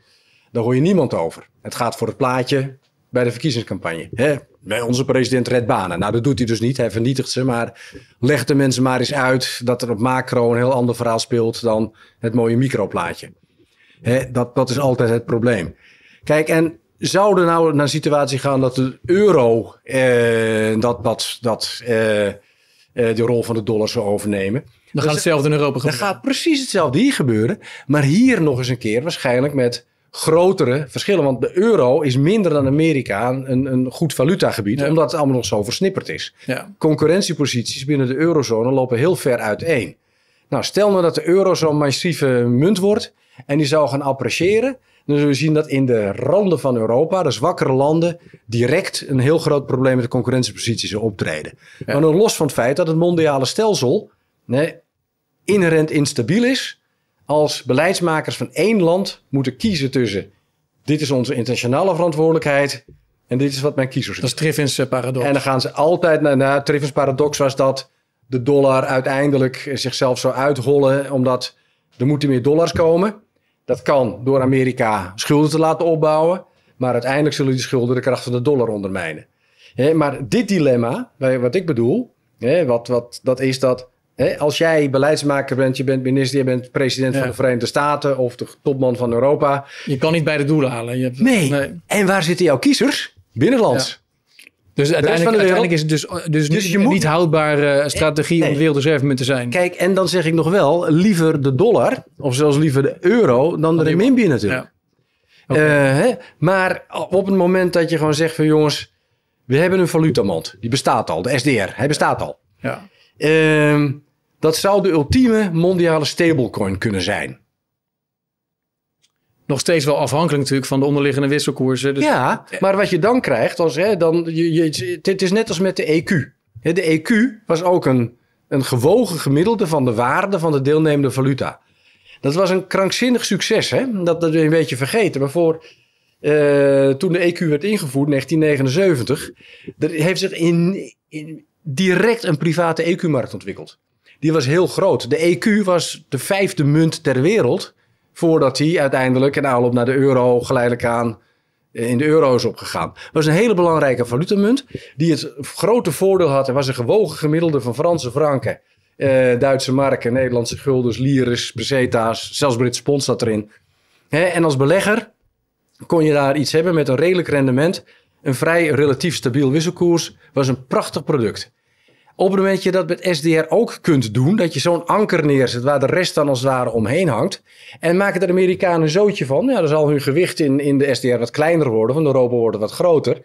Daar hoor je niemand over. Het gaat voor het plaatje bij de verkiezingscampagne. Hè? Bij onze president redt banen. Nou, dat doet hij dus niet. Hij vernietigt ze. Maar leg de mensen maar eens uit dat er op macro een heel ander verhaal speelt dan het mooie microplaatje. Hè? Dat, dat is altijd het probleem. Kijk, en zou er nou naar een situatie gaan dat de euro, eh, dat, dat, dat eh, eh, de rol van de dollar zou overnemen. Dan dus gaat hetzelfde in Europa gebeuren. Dan gaat precies hetzelfde hier gebeuren. Maar hier nog eens een keer waarschijnlijk met grotere verschillen. Want de euro is minder dan Amerika een, een goed valutagebied, omdat het allemaal nog zo versnipperd is. Ja. Concurrentieposities binnen de eurozone lopen heel ver uiteen. Nou, stel nou dat de euro zo'n massieve munt wordt en die zou gaan appreciëren dan dus zullen we zien dat in de randen van Europa, de dus zwakkere landen, direct een heel groot probleem met de concurrentiepositie zullen optreden. Maar nog los van het feit dat het mondiale stelsel inherent instabiel is, als beleidsmakers van één land moeten kiezen tussen dit is onze internationale verantwoordelijkheid en dit is wat mijn kiezers Dat is Triffins eh, paradox. En dan gaan ze altijd naar, naar Triffins paradox was dat de dollar uiteindelijk eh, zichzelf zou uithollen omdat er moeten meer dollars komen. Dat kan door Amerika schulden te laten opbouwen. Maar uiteindelijk zullen die schulden de kracht van de dollar ondermijnen. maar dit dilemma, wat ik bedoel, wat, wat, dat is dat als jij beleidsmaker bent, je bent minister, je bent president van de Verenigde Staten of de topman van Europa. Je kan niet bij de doelen halen. Je nee. En waar zitten jouw kiezers? Binnenlands. Dus uiteindelijk, is het dus, dus, dus niet, houdbare eh, strategie strategie nee. om wereldreservemunt te zijn. Kijk, en dan zeg ik nog wel, liever de dollar, of zelfs liever de euro, dan de renminbi natuurlijk. Ja. Eh, hè? Maar op het moment dat je gewoon zegt van jongens, we hebben een valutamond. Die bestaat al, de SDR, hij bestaat al. Ja. Ehm, dat zou de ultieme mondiale stablecoin kunnen zijn. Nog steeds wel afhankelijk natuurlijk van de onderliggende wisselkoersen. Dus- ja, maar wat je dan krijgt, als, hè, dan, je, je, het is net als met de EQ. De EQ was ook een, een gewogen gemiddelde van de waarde van de deelnemende valuta. Dat was een krankzinnig succes, hè? Dat, dat we een beetje vergeten. Maar voor, eh, toen de EQ werd ingevoerd, 1979, er heeft zich in, in direct een private EQ-markt ontwikkeld. Die was heel groot. De EQ was de vijfde munt ter wereld. Voordat hij uiteindelijk in aanloop naar de euro geleidelijk aan eh, in de euro is opgegaan. Het was een hele belangrijke valutamunt die het grote voordeel had. Er was een gewogen gemiddelde van Franse franken, eh, Duitse marken, Nederlandse guldens, liris, peseta's, zelfs Brits pond zat erin. en als belegger kon je daar iets hebben met een redelijk rendement. Een vrij relatief stabiel wisselkoers was een prachtig product. Op het moment dat je dat met SDR ook kunt doen, dat je zo'n anker neerzet waar de rest dan als het ware omheen hangt. En maken de Amerikanen een zootje van. Ja, dan zal hun gewicht in, in de SDR wat kleiner worden, van de Europa worden wat groter.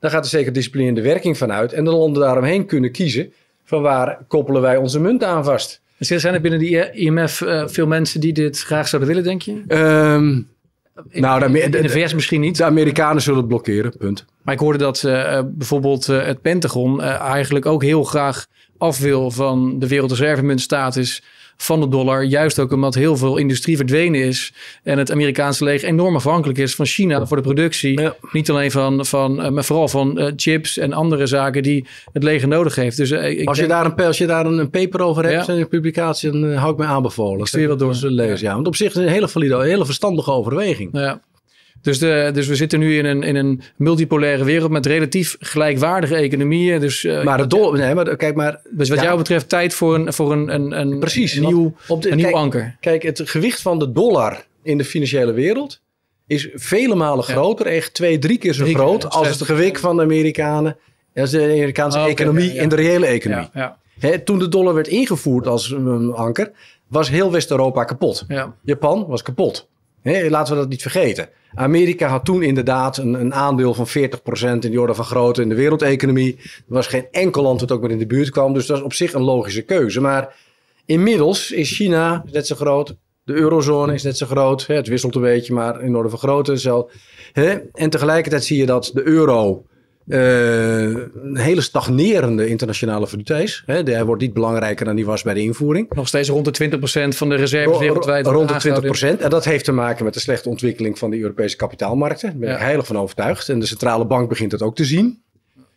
Dan gaat er zeker de werking vanuit, En de landen daaromheen kunnen kiezen van waar koppelen wij onze munt aan vast. Dus zijn er binnen de IMF eh, veel mensen die dit graag zouden willen, denk je? Um, in, nou, de, in de VS misschien niet. De Amerikanen zullen het blokkeren, punt. Maar ik hoorde dat uh, bijvoorbeeld eh, het Pentagon eh, eigenlijk ook heel graag af wil van de wereldreservemuntstatus van de dollar. Juist ook omdat heel veel industrie verdwenen is. En het Amerikaanse leger enorm afhankelijk is van China voor de productie. Niet alleen van, van eh, maar vooral van eh, chips en andere zaken die het leger nodig heeft. Dus, eh, ik als, je daar een, als daar een, paper over hebt en een publicatie, dan hou ik mij aanbevolen. Ik stuur dat door. ze lezen, ja. Want op zich is een hele valide, hele verstandige overweging. Ja. Dus, dus we zitten nu in een, in een multipolaire wereld met relatief gelijkwaardige economieën. Dus, eh, maar, nee, maar kijk maar. Dus wat jou betreft, tijd voor een, voor een, een, een, precies, een nieuw, een nieuw kijk, anker. Kijk, het gewicht van de dollar in de financiële wereld is vele malen groter. Echt twee, drie keer zo groot als het gewicht van de Amerikanen. Als de Amerikaanse ah, economie in de reële economie. Hè, toen de dollar werd ingevoerd als een anker, was heel West-Europa kapot. Japan was kapot laten we dat niet vergeten. Amerika had toen inderdaad een, een aandeel van 40% in de orde van grootte in de wereldeconomie. Er was geen enkel land dat ook maar in de buurt kwam. Dus dat is op zich een logische keuze. Maar inmiddels is China net zo groot. De eurozone is net zo groot. het wisselt een beetje, maar in orde van grootte. Zo. en tegelijkertijd zie je dat de euro eh, een hele stagnerende internationale valuteis. Hij wordt niet belangrijker dan die was bij de invoering. Nog steeds rond de 20% van de reserves wereldwijd. Rond de 20%. En dat heeft te maken met de slechte ontwikkeling van de Europese kapitaalmarkten. Daar ben ja. ik heilig van overtuigd. En de centrale bank begint dat ook te zien.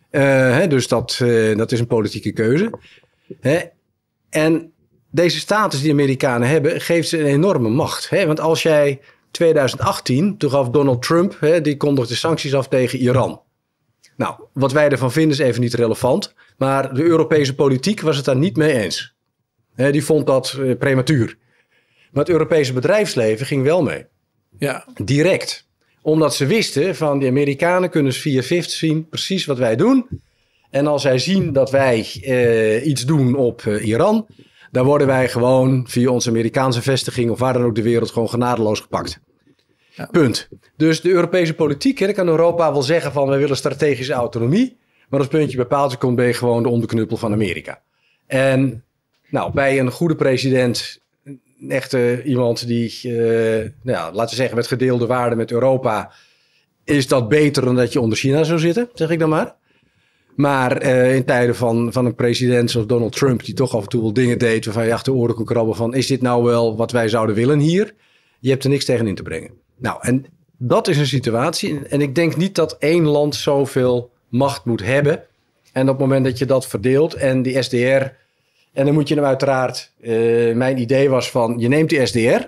Eh, hè, dus dat, eh, dat is een politieke keuze. Hè? En deze status die Amerikanen hebben, geeft ze een enorme macht. Hè? Want als jij 2018, toen gaf Donald Trump, hè, die kondigde sancties af tegen Iran. Nou, wat wij ervan vinden is even niet relevant. Maar de Europese politiek was het daar niet mee eens. die vond dat eh, prematuur. Maar het Europese bedrijfsleven ging wel mee. Ja. Direct. Omdat ze wisten van de Amerikanen kunnen ze via FIFT zien precies wat wij doen. En als zij zien dat wij eh, iets doen op eh, Iran, dan worden wij gewoon via onze Amerikaanse vestiging of waar dan ook de wereld gewoon genadeloos gepakt. Punt. Dus de Europese politiek, hè, kan Europa wel zeggen van wij willen strategische autonomie. Maar als puntje bepaalt, komt, ben je gewoon de onderknuppel van Amerika. En nou, bij een goede president, een echte iemand die, eh, nou, laten we zeggen, met gedeelde waarden met Europa, is dat beter dan dat je onder China zou zitten, zeg ik dan maar. Maar eh, in tijden van, van een president zoals Donald Trump, die toch af en toe wel dingen deed waarvan je achter oren kon krabben van, is dit nou wel wat wij zouden willen hier? Je hebt er niks tegen in te brengen. Nou, en dat is een situatie. En ik denk niet dat één land zoveel macht moet hebben. En op het moment dat je dat verdeelt en die SDR. En dan moet je hem uiteraard. Eh, mijn idee was van: je neemt die SDR.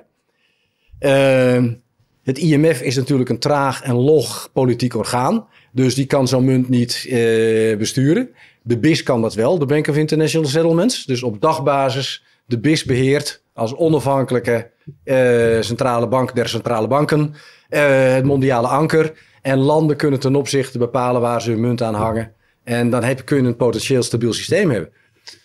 Ehm, het IMF is natuurlijk een traag en log politiek orgaan. Dus die kan zo'n munt niet eh, besturen. De BIS kan dat wel, de Bank of International Settlements. Dus op dagbasis, de BIS beheert als onafhankelijke eh, centrale bank der centrale banken, eh, het mondiale anker. En landen kunnen ten opzichte bepalen waar ze hun munt aan hangen. En dan heb, kun je een potentieel stabiel systeem hebben.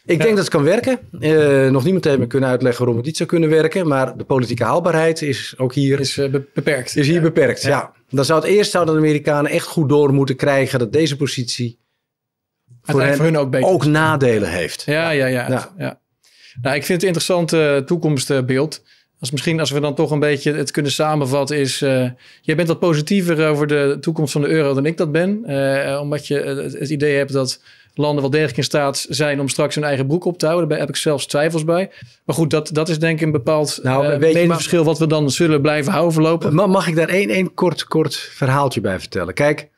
Ik denk dat het kan werken. Eh, nog niemand heeft me kunnen uitleggen waarom het niet zou kunnen werken. Maar de politieke haalbaarheid is ook hier... Is beperkt. Is hier beperkt, ja. Dan zou het eerst zouden de Amerikanen echt goed door moeten krijgen... dat deze positie voor hen, voor, hen, ook, ook nadelen heeft. ja, ja. ja. Nou, ik vind het een interessant eh, toekomstbeeld. Als misschien als we dan toch een beetje het kunnen samenvatten is... Eh, jij bent wat positiever over de toekomst van de euro dan ik dat ben. Eh, omdat je het, idee hebt dat landen wel degelijk in staat zijn om straks hun eigen broek op te houden. Daar heb ik zelfs twijfels bij. Maar goed, dat, dat is denk ik een bepaald nou, verschil wat we dan zullen blijven houden verlopen. Mag ik daar één, één kort, kort verhaaltje bij vertellen? Kijk,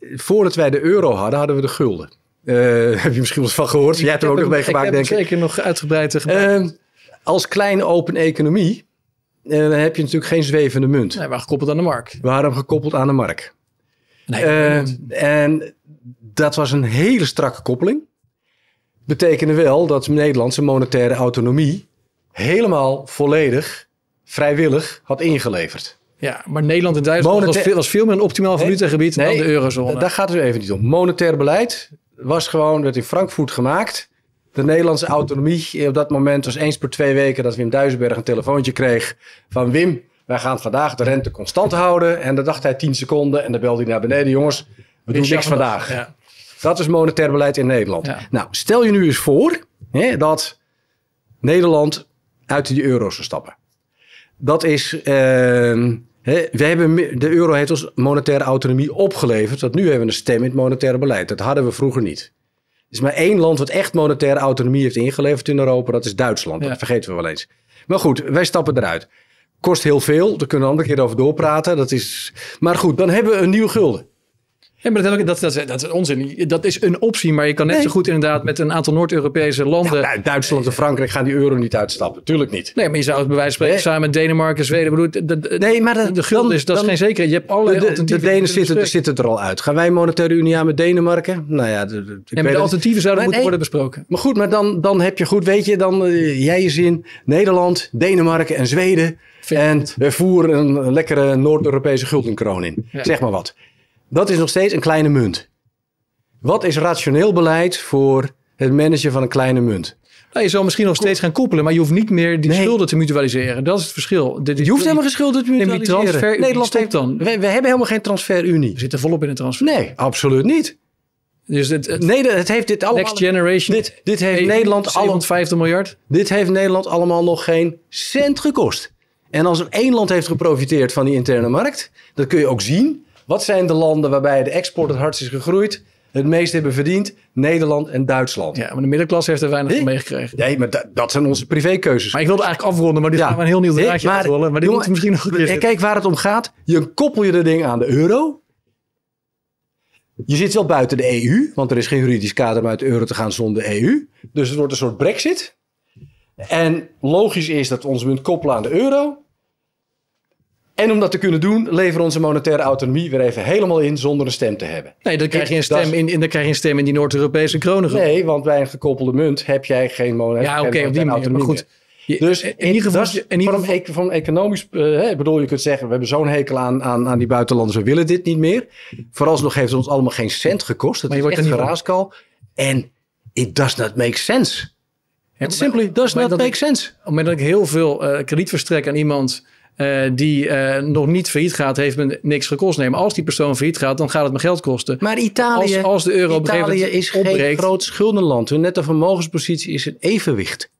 voordat wij de euro hadden, hadden we de gulden. Eh, [LAUGHS] heb je misschien wel eens van gehoord? Jij hebt er ook nog mee gemaakt, denk ik. Zeker nog uitgebreid uh, Als kleine open economie eh, heb je natuurlijk geen zwevende munt. Nee, maar gekoppeld aan de markt. Waarom gekoppeld aan de markt? Ehm, nee, en dat was een hele strakke koppeling. Betekende wel dat Nederland zijn monetaire autonomie helemaal volledig vrijwillig had ingeleverd. Ja, maar Nederland en Duitsland was, veel, veel, meer een optimaal valutagebied dan de eurozone. Daar gaat het even niet om. Monetair beleid was gewoon, werd in Frankfurt gemaakt. De Nederlandse autonomie eh, op dat moment was eens per twee weken dat Wim Duisenberg een telefoontje kreeg van Wim, wij gaan vandaag de rente constant houden. En dan dacht hij 10 seconden en dan belde hij naar beneden, jongens, we doen niks vandaag. Dat is monetair beleid in Nederland. Nou, stel je nu eens voor hè, dat Nederland uit die euro zou stappen. Dat is, ehm, we hebben, de euro heeft ons monetaire autonomie opgeleverd. Dat nu hebben we een stem in het monetaire beleid. Dat hadden we vroeger niet. Er is maar één land wat echt monetaire autonomie heeft ingeleverd in Europa. Dat is Duitsland. Dat vergeten we wel eens. Maar goed, wij stappen eruit. Kost heel veel. Daar kunnen we een andere keer over doorpraten. Dat is... Maar goed, dan hebben we een nieuwe gulden. Ja, maar dat, dat, dat, is onzin. Dat is een optie, maar je kan net zo goed inderdaad met een aantal Noord-Europese landen. Nou, nou, Duitsland en Frankrijk gaan die euro niet uitstappen. Tuurlijk niet. Nee, maar je zou het bij wijze van spreken samen met Denemarken, Zweden. Bedoel, de, nee, maar de gulden is, dat is geen zekerheid. Je hebt alle de, alternatieven. De Denen zitten, het er al uit. Gaan wij een monetaire unie aan met Denemarken? Nou ja, de, ik en alternatieven zouden moeten worden besproken. Maar goed, maar dan, dan heb je goed, weet je, dan eh, jij je zin. Nederland, Denemarken en Zweden. En we voeren een lekkere Noord-Europese guldenkroon in. Zeg maar wat. Dat is nog steeds een kleine munt. Wat is rationeel beleid voor het managen van een kleine munt? Nou, je zal misschien nog steeds gaan koppelen, maar je hoeft niet meer die schulden te mutualiseren. Dat is het verschil. je hoeft helemaal geen schulden te mutualiseren. Nederland heeft dan. We, hebben helemaal geen transferunie. We zitten volop in een transfer. Nee, absoluut niet. Dus het, nee, het heeft dit allemaal. Next generation. Dit, dit heeft Nederland allemaal miljard. Dit heeft Nederland allemaal nog geen cent gekost. En als er één land heeft geprofiteerd van die interne markt, dat kun je ook zien. Wat zijn de landen waarbij de export het hardst is gegroeid? Het meest hebben verdiend? Nederland en Duitsland. Ja, maar de middenklasse heeft er weinig van meegekregen. Nee, maar dat zijn onze privékeuzes. Maar ik wilde eigenlijk afronden, maar dit ja. gaan we een heel nieuw draadje nee, Maar die jongen, moet misschien nog een keer En kijk waar het om gaat. Je koppel je de ding aan de euro. Je zit wel buiten de EU, want er is geen juridisch kader om uit de euro te gaan zonder EU. Dus het wordt een soort brexit. En logisch is dat onze munt koppelen aan de euro. En om dat te kunnen doen, leveren onze monetaire autonomie weer even helemaal in zonder een stem te hebben. Nee, dan krijg je een stem in, in krijg je een stem in die Noord-Europese kronen. Nee, want bij een gekoppelde munt heb jij geen monetaire autonomie. Ja, oké, op die manier. goed. dus in, ieder geval, in Van, e- economisch, eh, ik bedoel, je kunt zeggen, we hebben zo'n hekel aan, aan, aan die buitenlanders, we willen dit niet meer. Vooralsnog heeft het ons allemaal geen cent gekost. Het wordt echt een geraaskal. En it does not make sense. It simply does not make sense. Op ik heel veel uh, eh, krediet verstrek aan iemand eh, die eh, nog niet failliet gaat, heeft me niks gekost. Nee, maar als die persoon failliet gaat, dan gaat het me geld kosten. Maar Italië, als, als de euro Italië is geen groot schuldenland. Hun nette vermogenspositie is een evenwicht.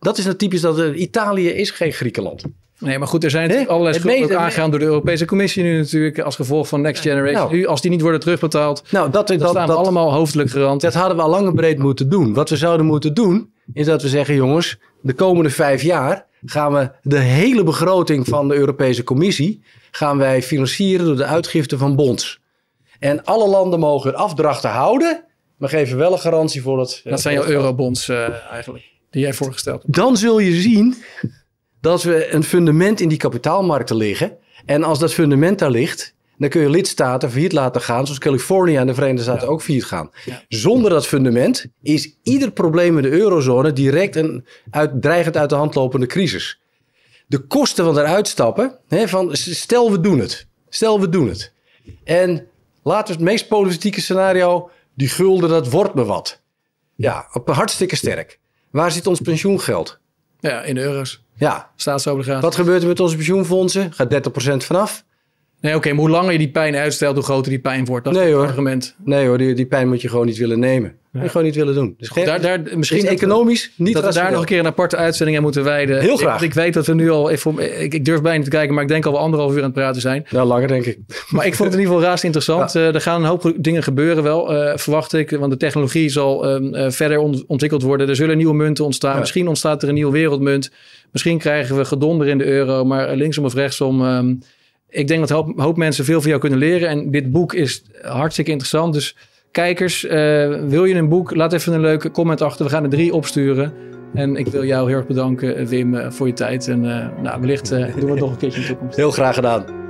Dat is nou typisch dat eh, Italië is geen Griekenland. Nee, maar goed, er zijn allerlei schulden aangegaan door de Europese Commissie nu natuurlijk als gevolg van Next Generation. Nou, als die niet worden terugbetaald, nou, dat, dan staan allemaal hoofdelijk garant. Dat hadden we al lang en breed moeten doen. Wat we zouden moeten doen, is dat we zeggen, jongens, de komende vijf jaar gaan we de hele begroting van de Europese Commissie gaan wij financieren door de uitgifte van bonds. En alle landen mogen hun afdrachten houden, maar geven wel een garantie voor dat. Eh, dat zijn jouw eurobonds eh, eigenlijk, die jij voorgesteld hebt. Dan zul je zien dat we een fundament in die kapitaalmarkten liggen. En als dat fundament daar ligt, dan kun je lidstaten failliet laten gaan, zoals Californië en de Verenigde Staten ook failliet gaan. Zonder dat fundament is ieder probleem in de eurozone direct een dreigend uit de hand lopende crisis. De kosten van eruit stappen, hè, van stel we doen het, stel we doen het. En laten we het meest politieke scenario, die gulden dat wordt me wat. Ja, op, hartstikke sterk. Waar zit ons pensioengeld? Ja, in euro's. Ja. Staatsobligaties. Wat gebeurt er met onze pensioenfondsen? Gaat 30% vanaf. Nee, oké, maar hoe langer je die pijn uitstelt, hoe groter die pijn wordt. Dat is het argument. Nee hoor, die, die pijn moet je gewoon niet willen nemen. gewoon niet willen doen. Dus Goed, daar, daar, misschien economisch niet Dat we daar nog een keer een aparte uitzending aan moeten wijden. Heel graag. Ik, weet dat we nu al, ik, ik, durf bijna niet te kijken, maar ik denk al we anderhalf uur aan het praten zijn. Nou, langer denk ik. Maar ik vond het in ieder geval raast interessant. Eh, er gaan een hoop dingen gebeuren wel, uh, verwacht ik. Want de technologie zal ehm, eh, verder ontwikkeld worden. Er zullen nieuwe munten ontstaan. Misschien ontstaat er een nieuwe wereldmunt. Misschien krijgen we gedonder in de euro. Maar linksom of rechtsom... Ehm, ik denk dat een hoop, mensen veel van jou kunnen leren. En dit boek is hartstikke interessant. Dus kijkers, eh, wil je een boek? Laat even een leuke comment achter. We gaan er drie opsturen. En ik wil jou heel erg bedanken, Wim, eh, voor je tijd. En uh, nou, wellicht doen we het nog een keertje in de toekomst. Heel graag gedaan.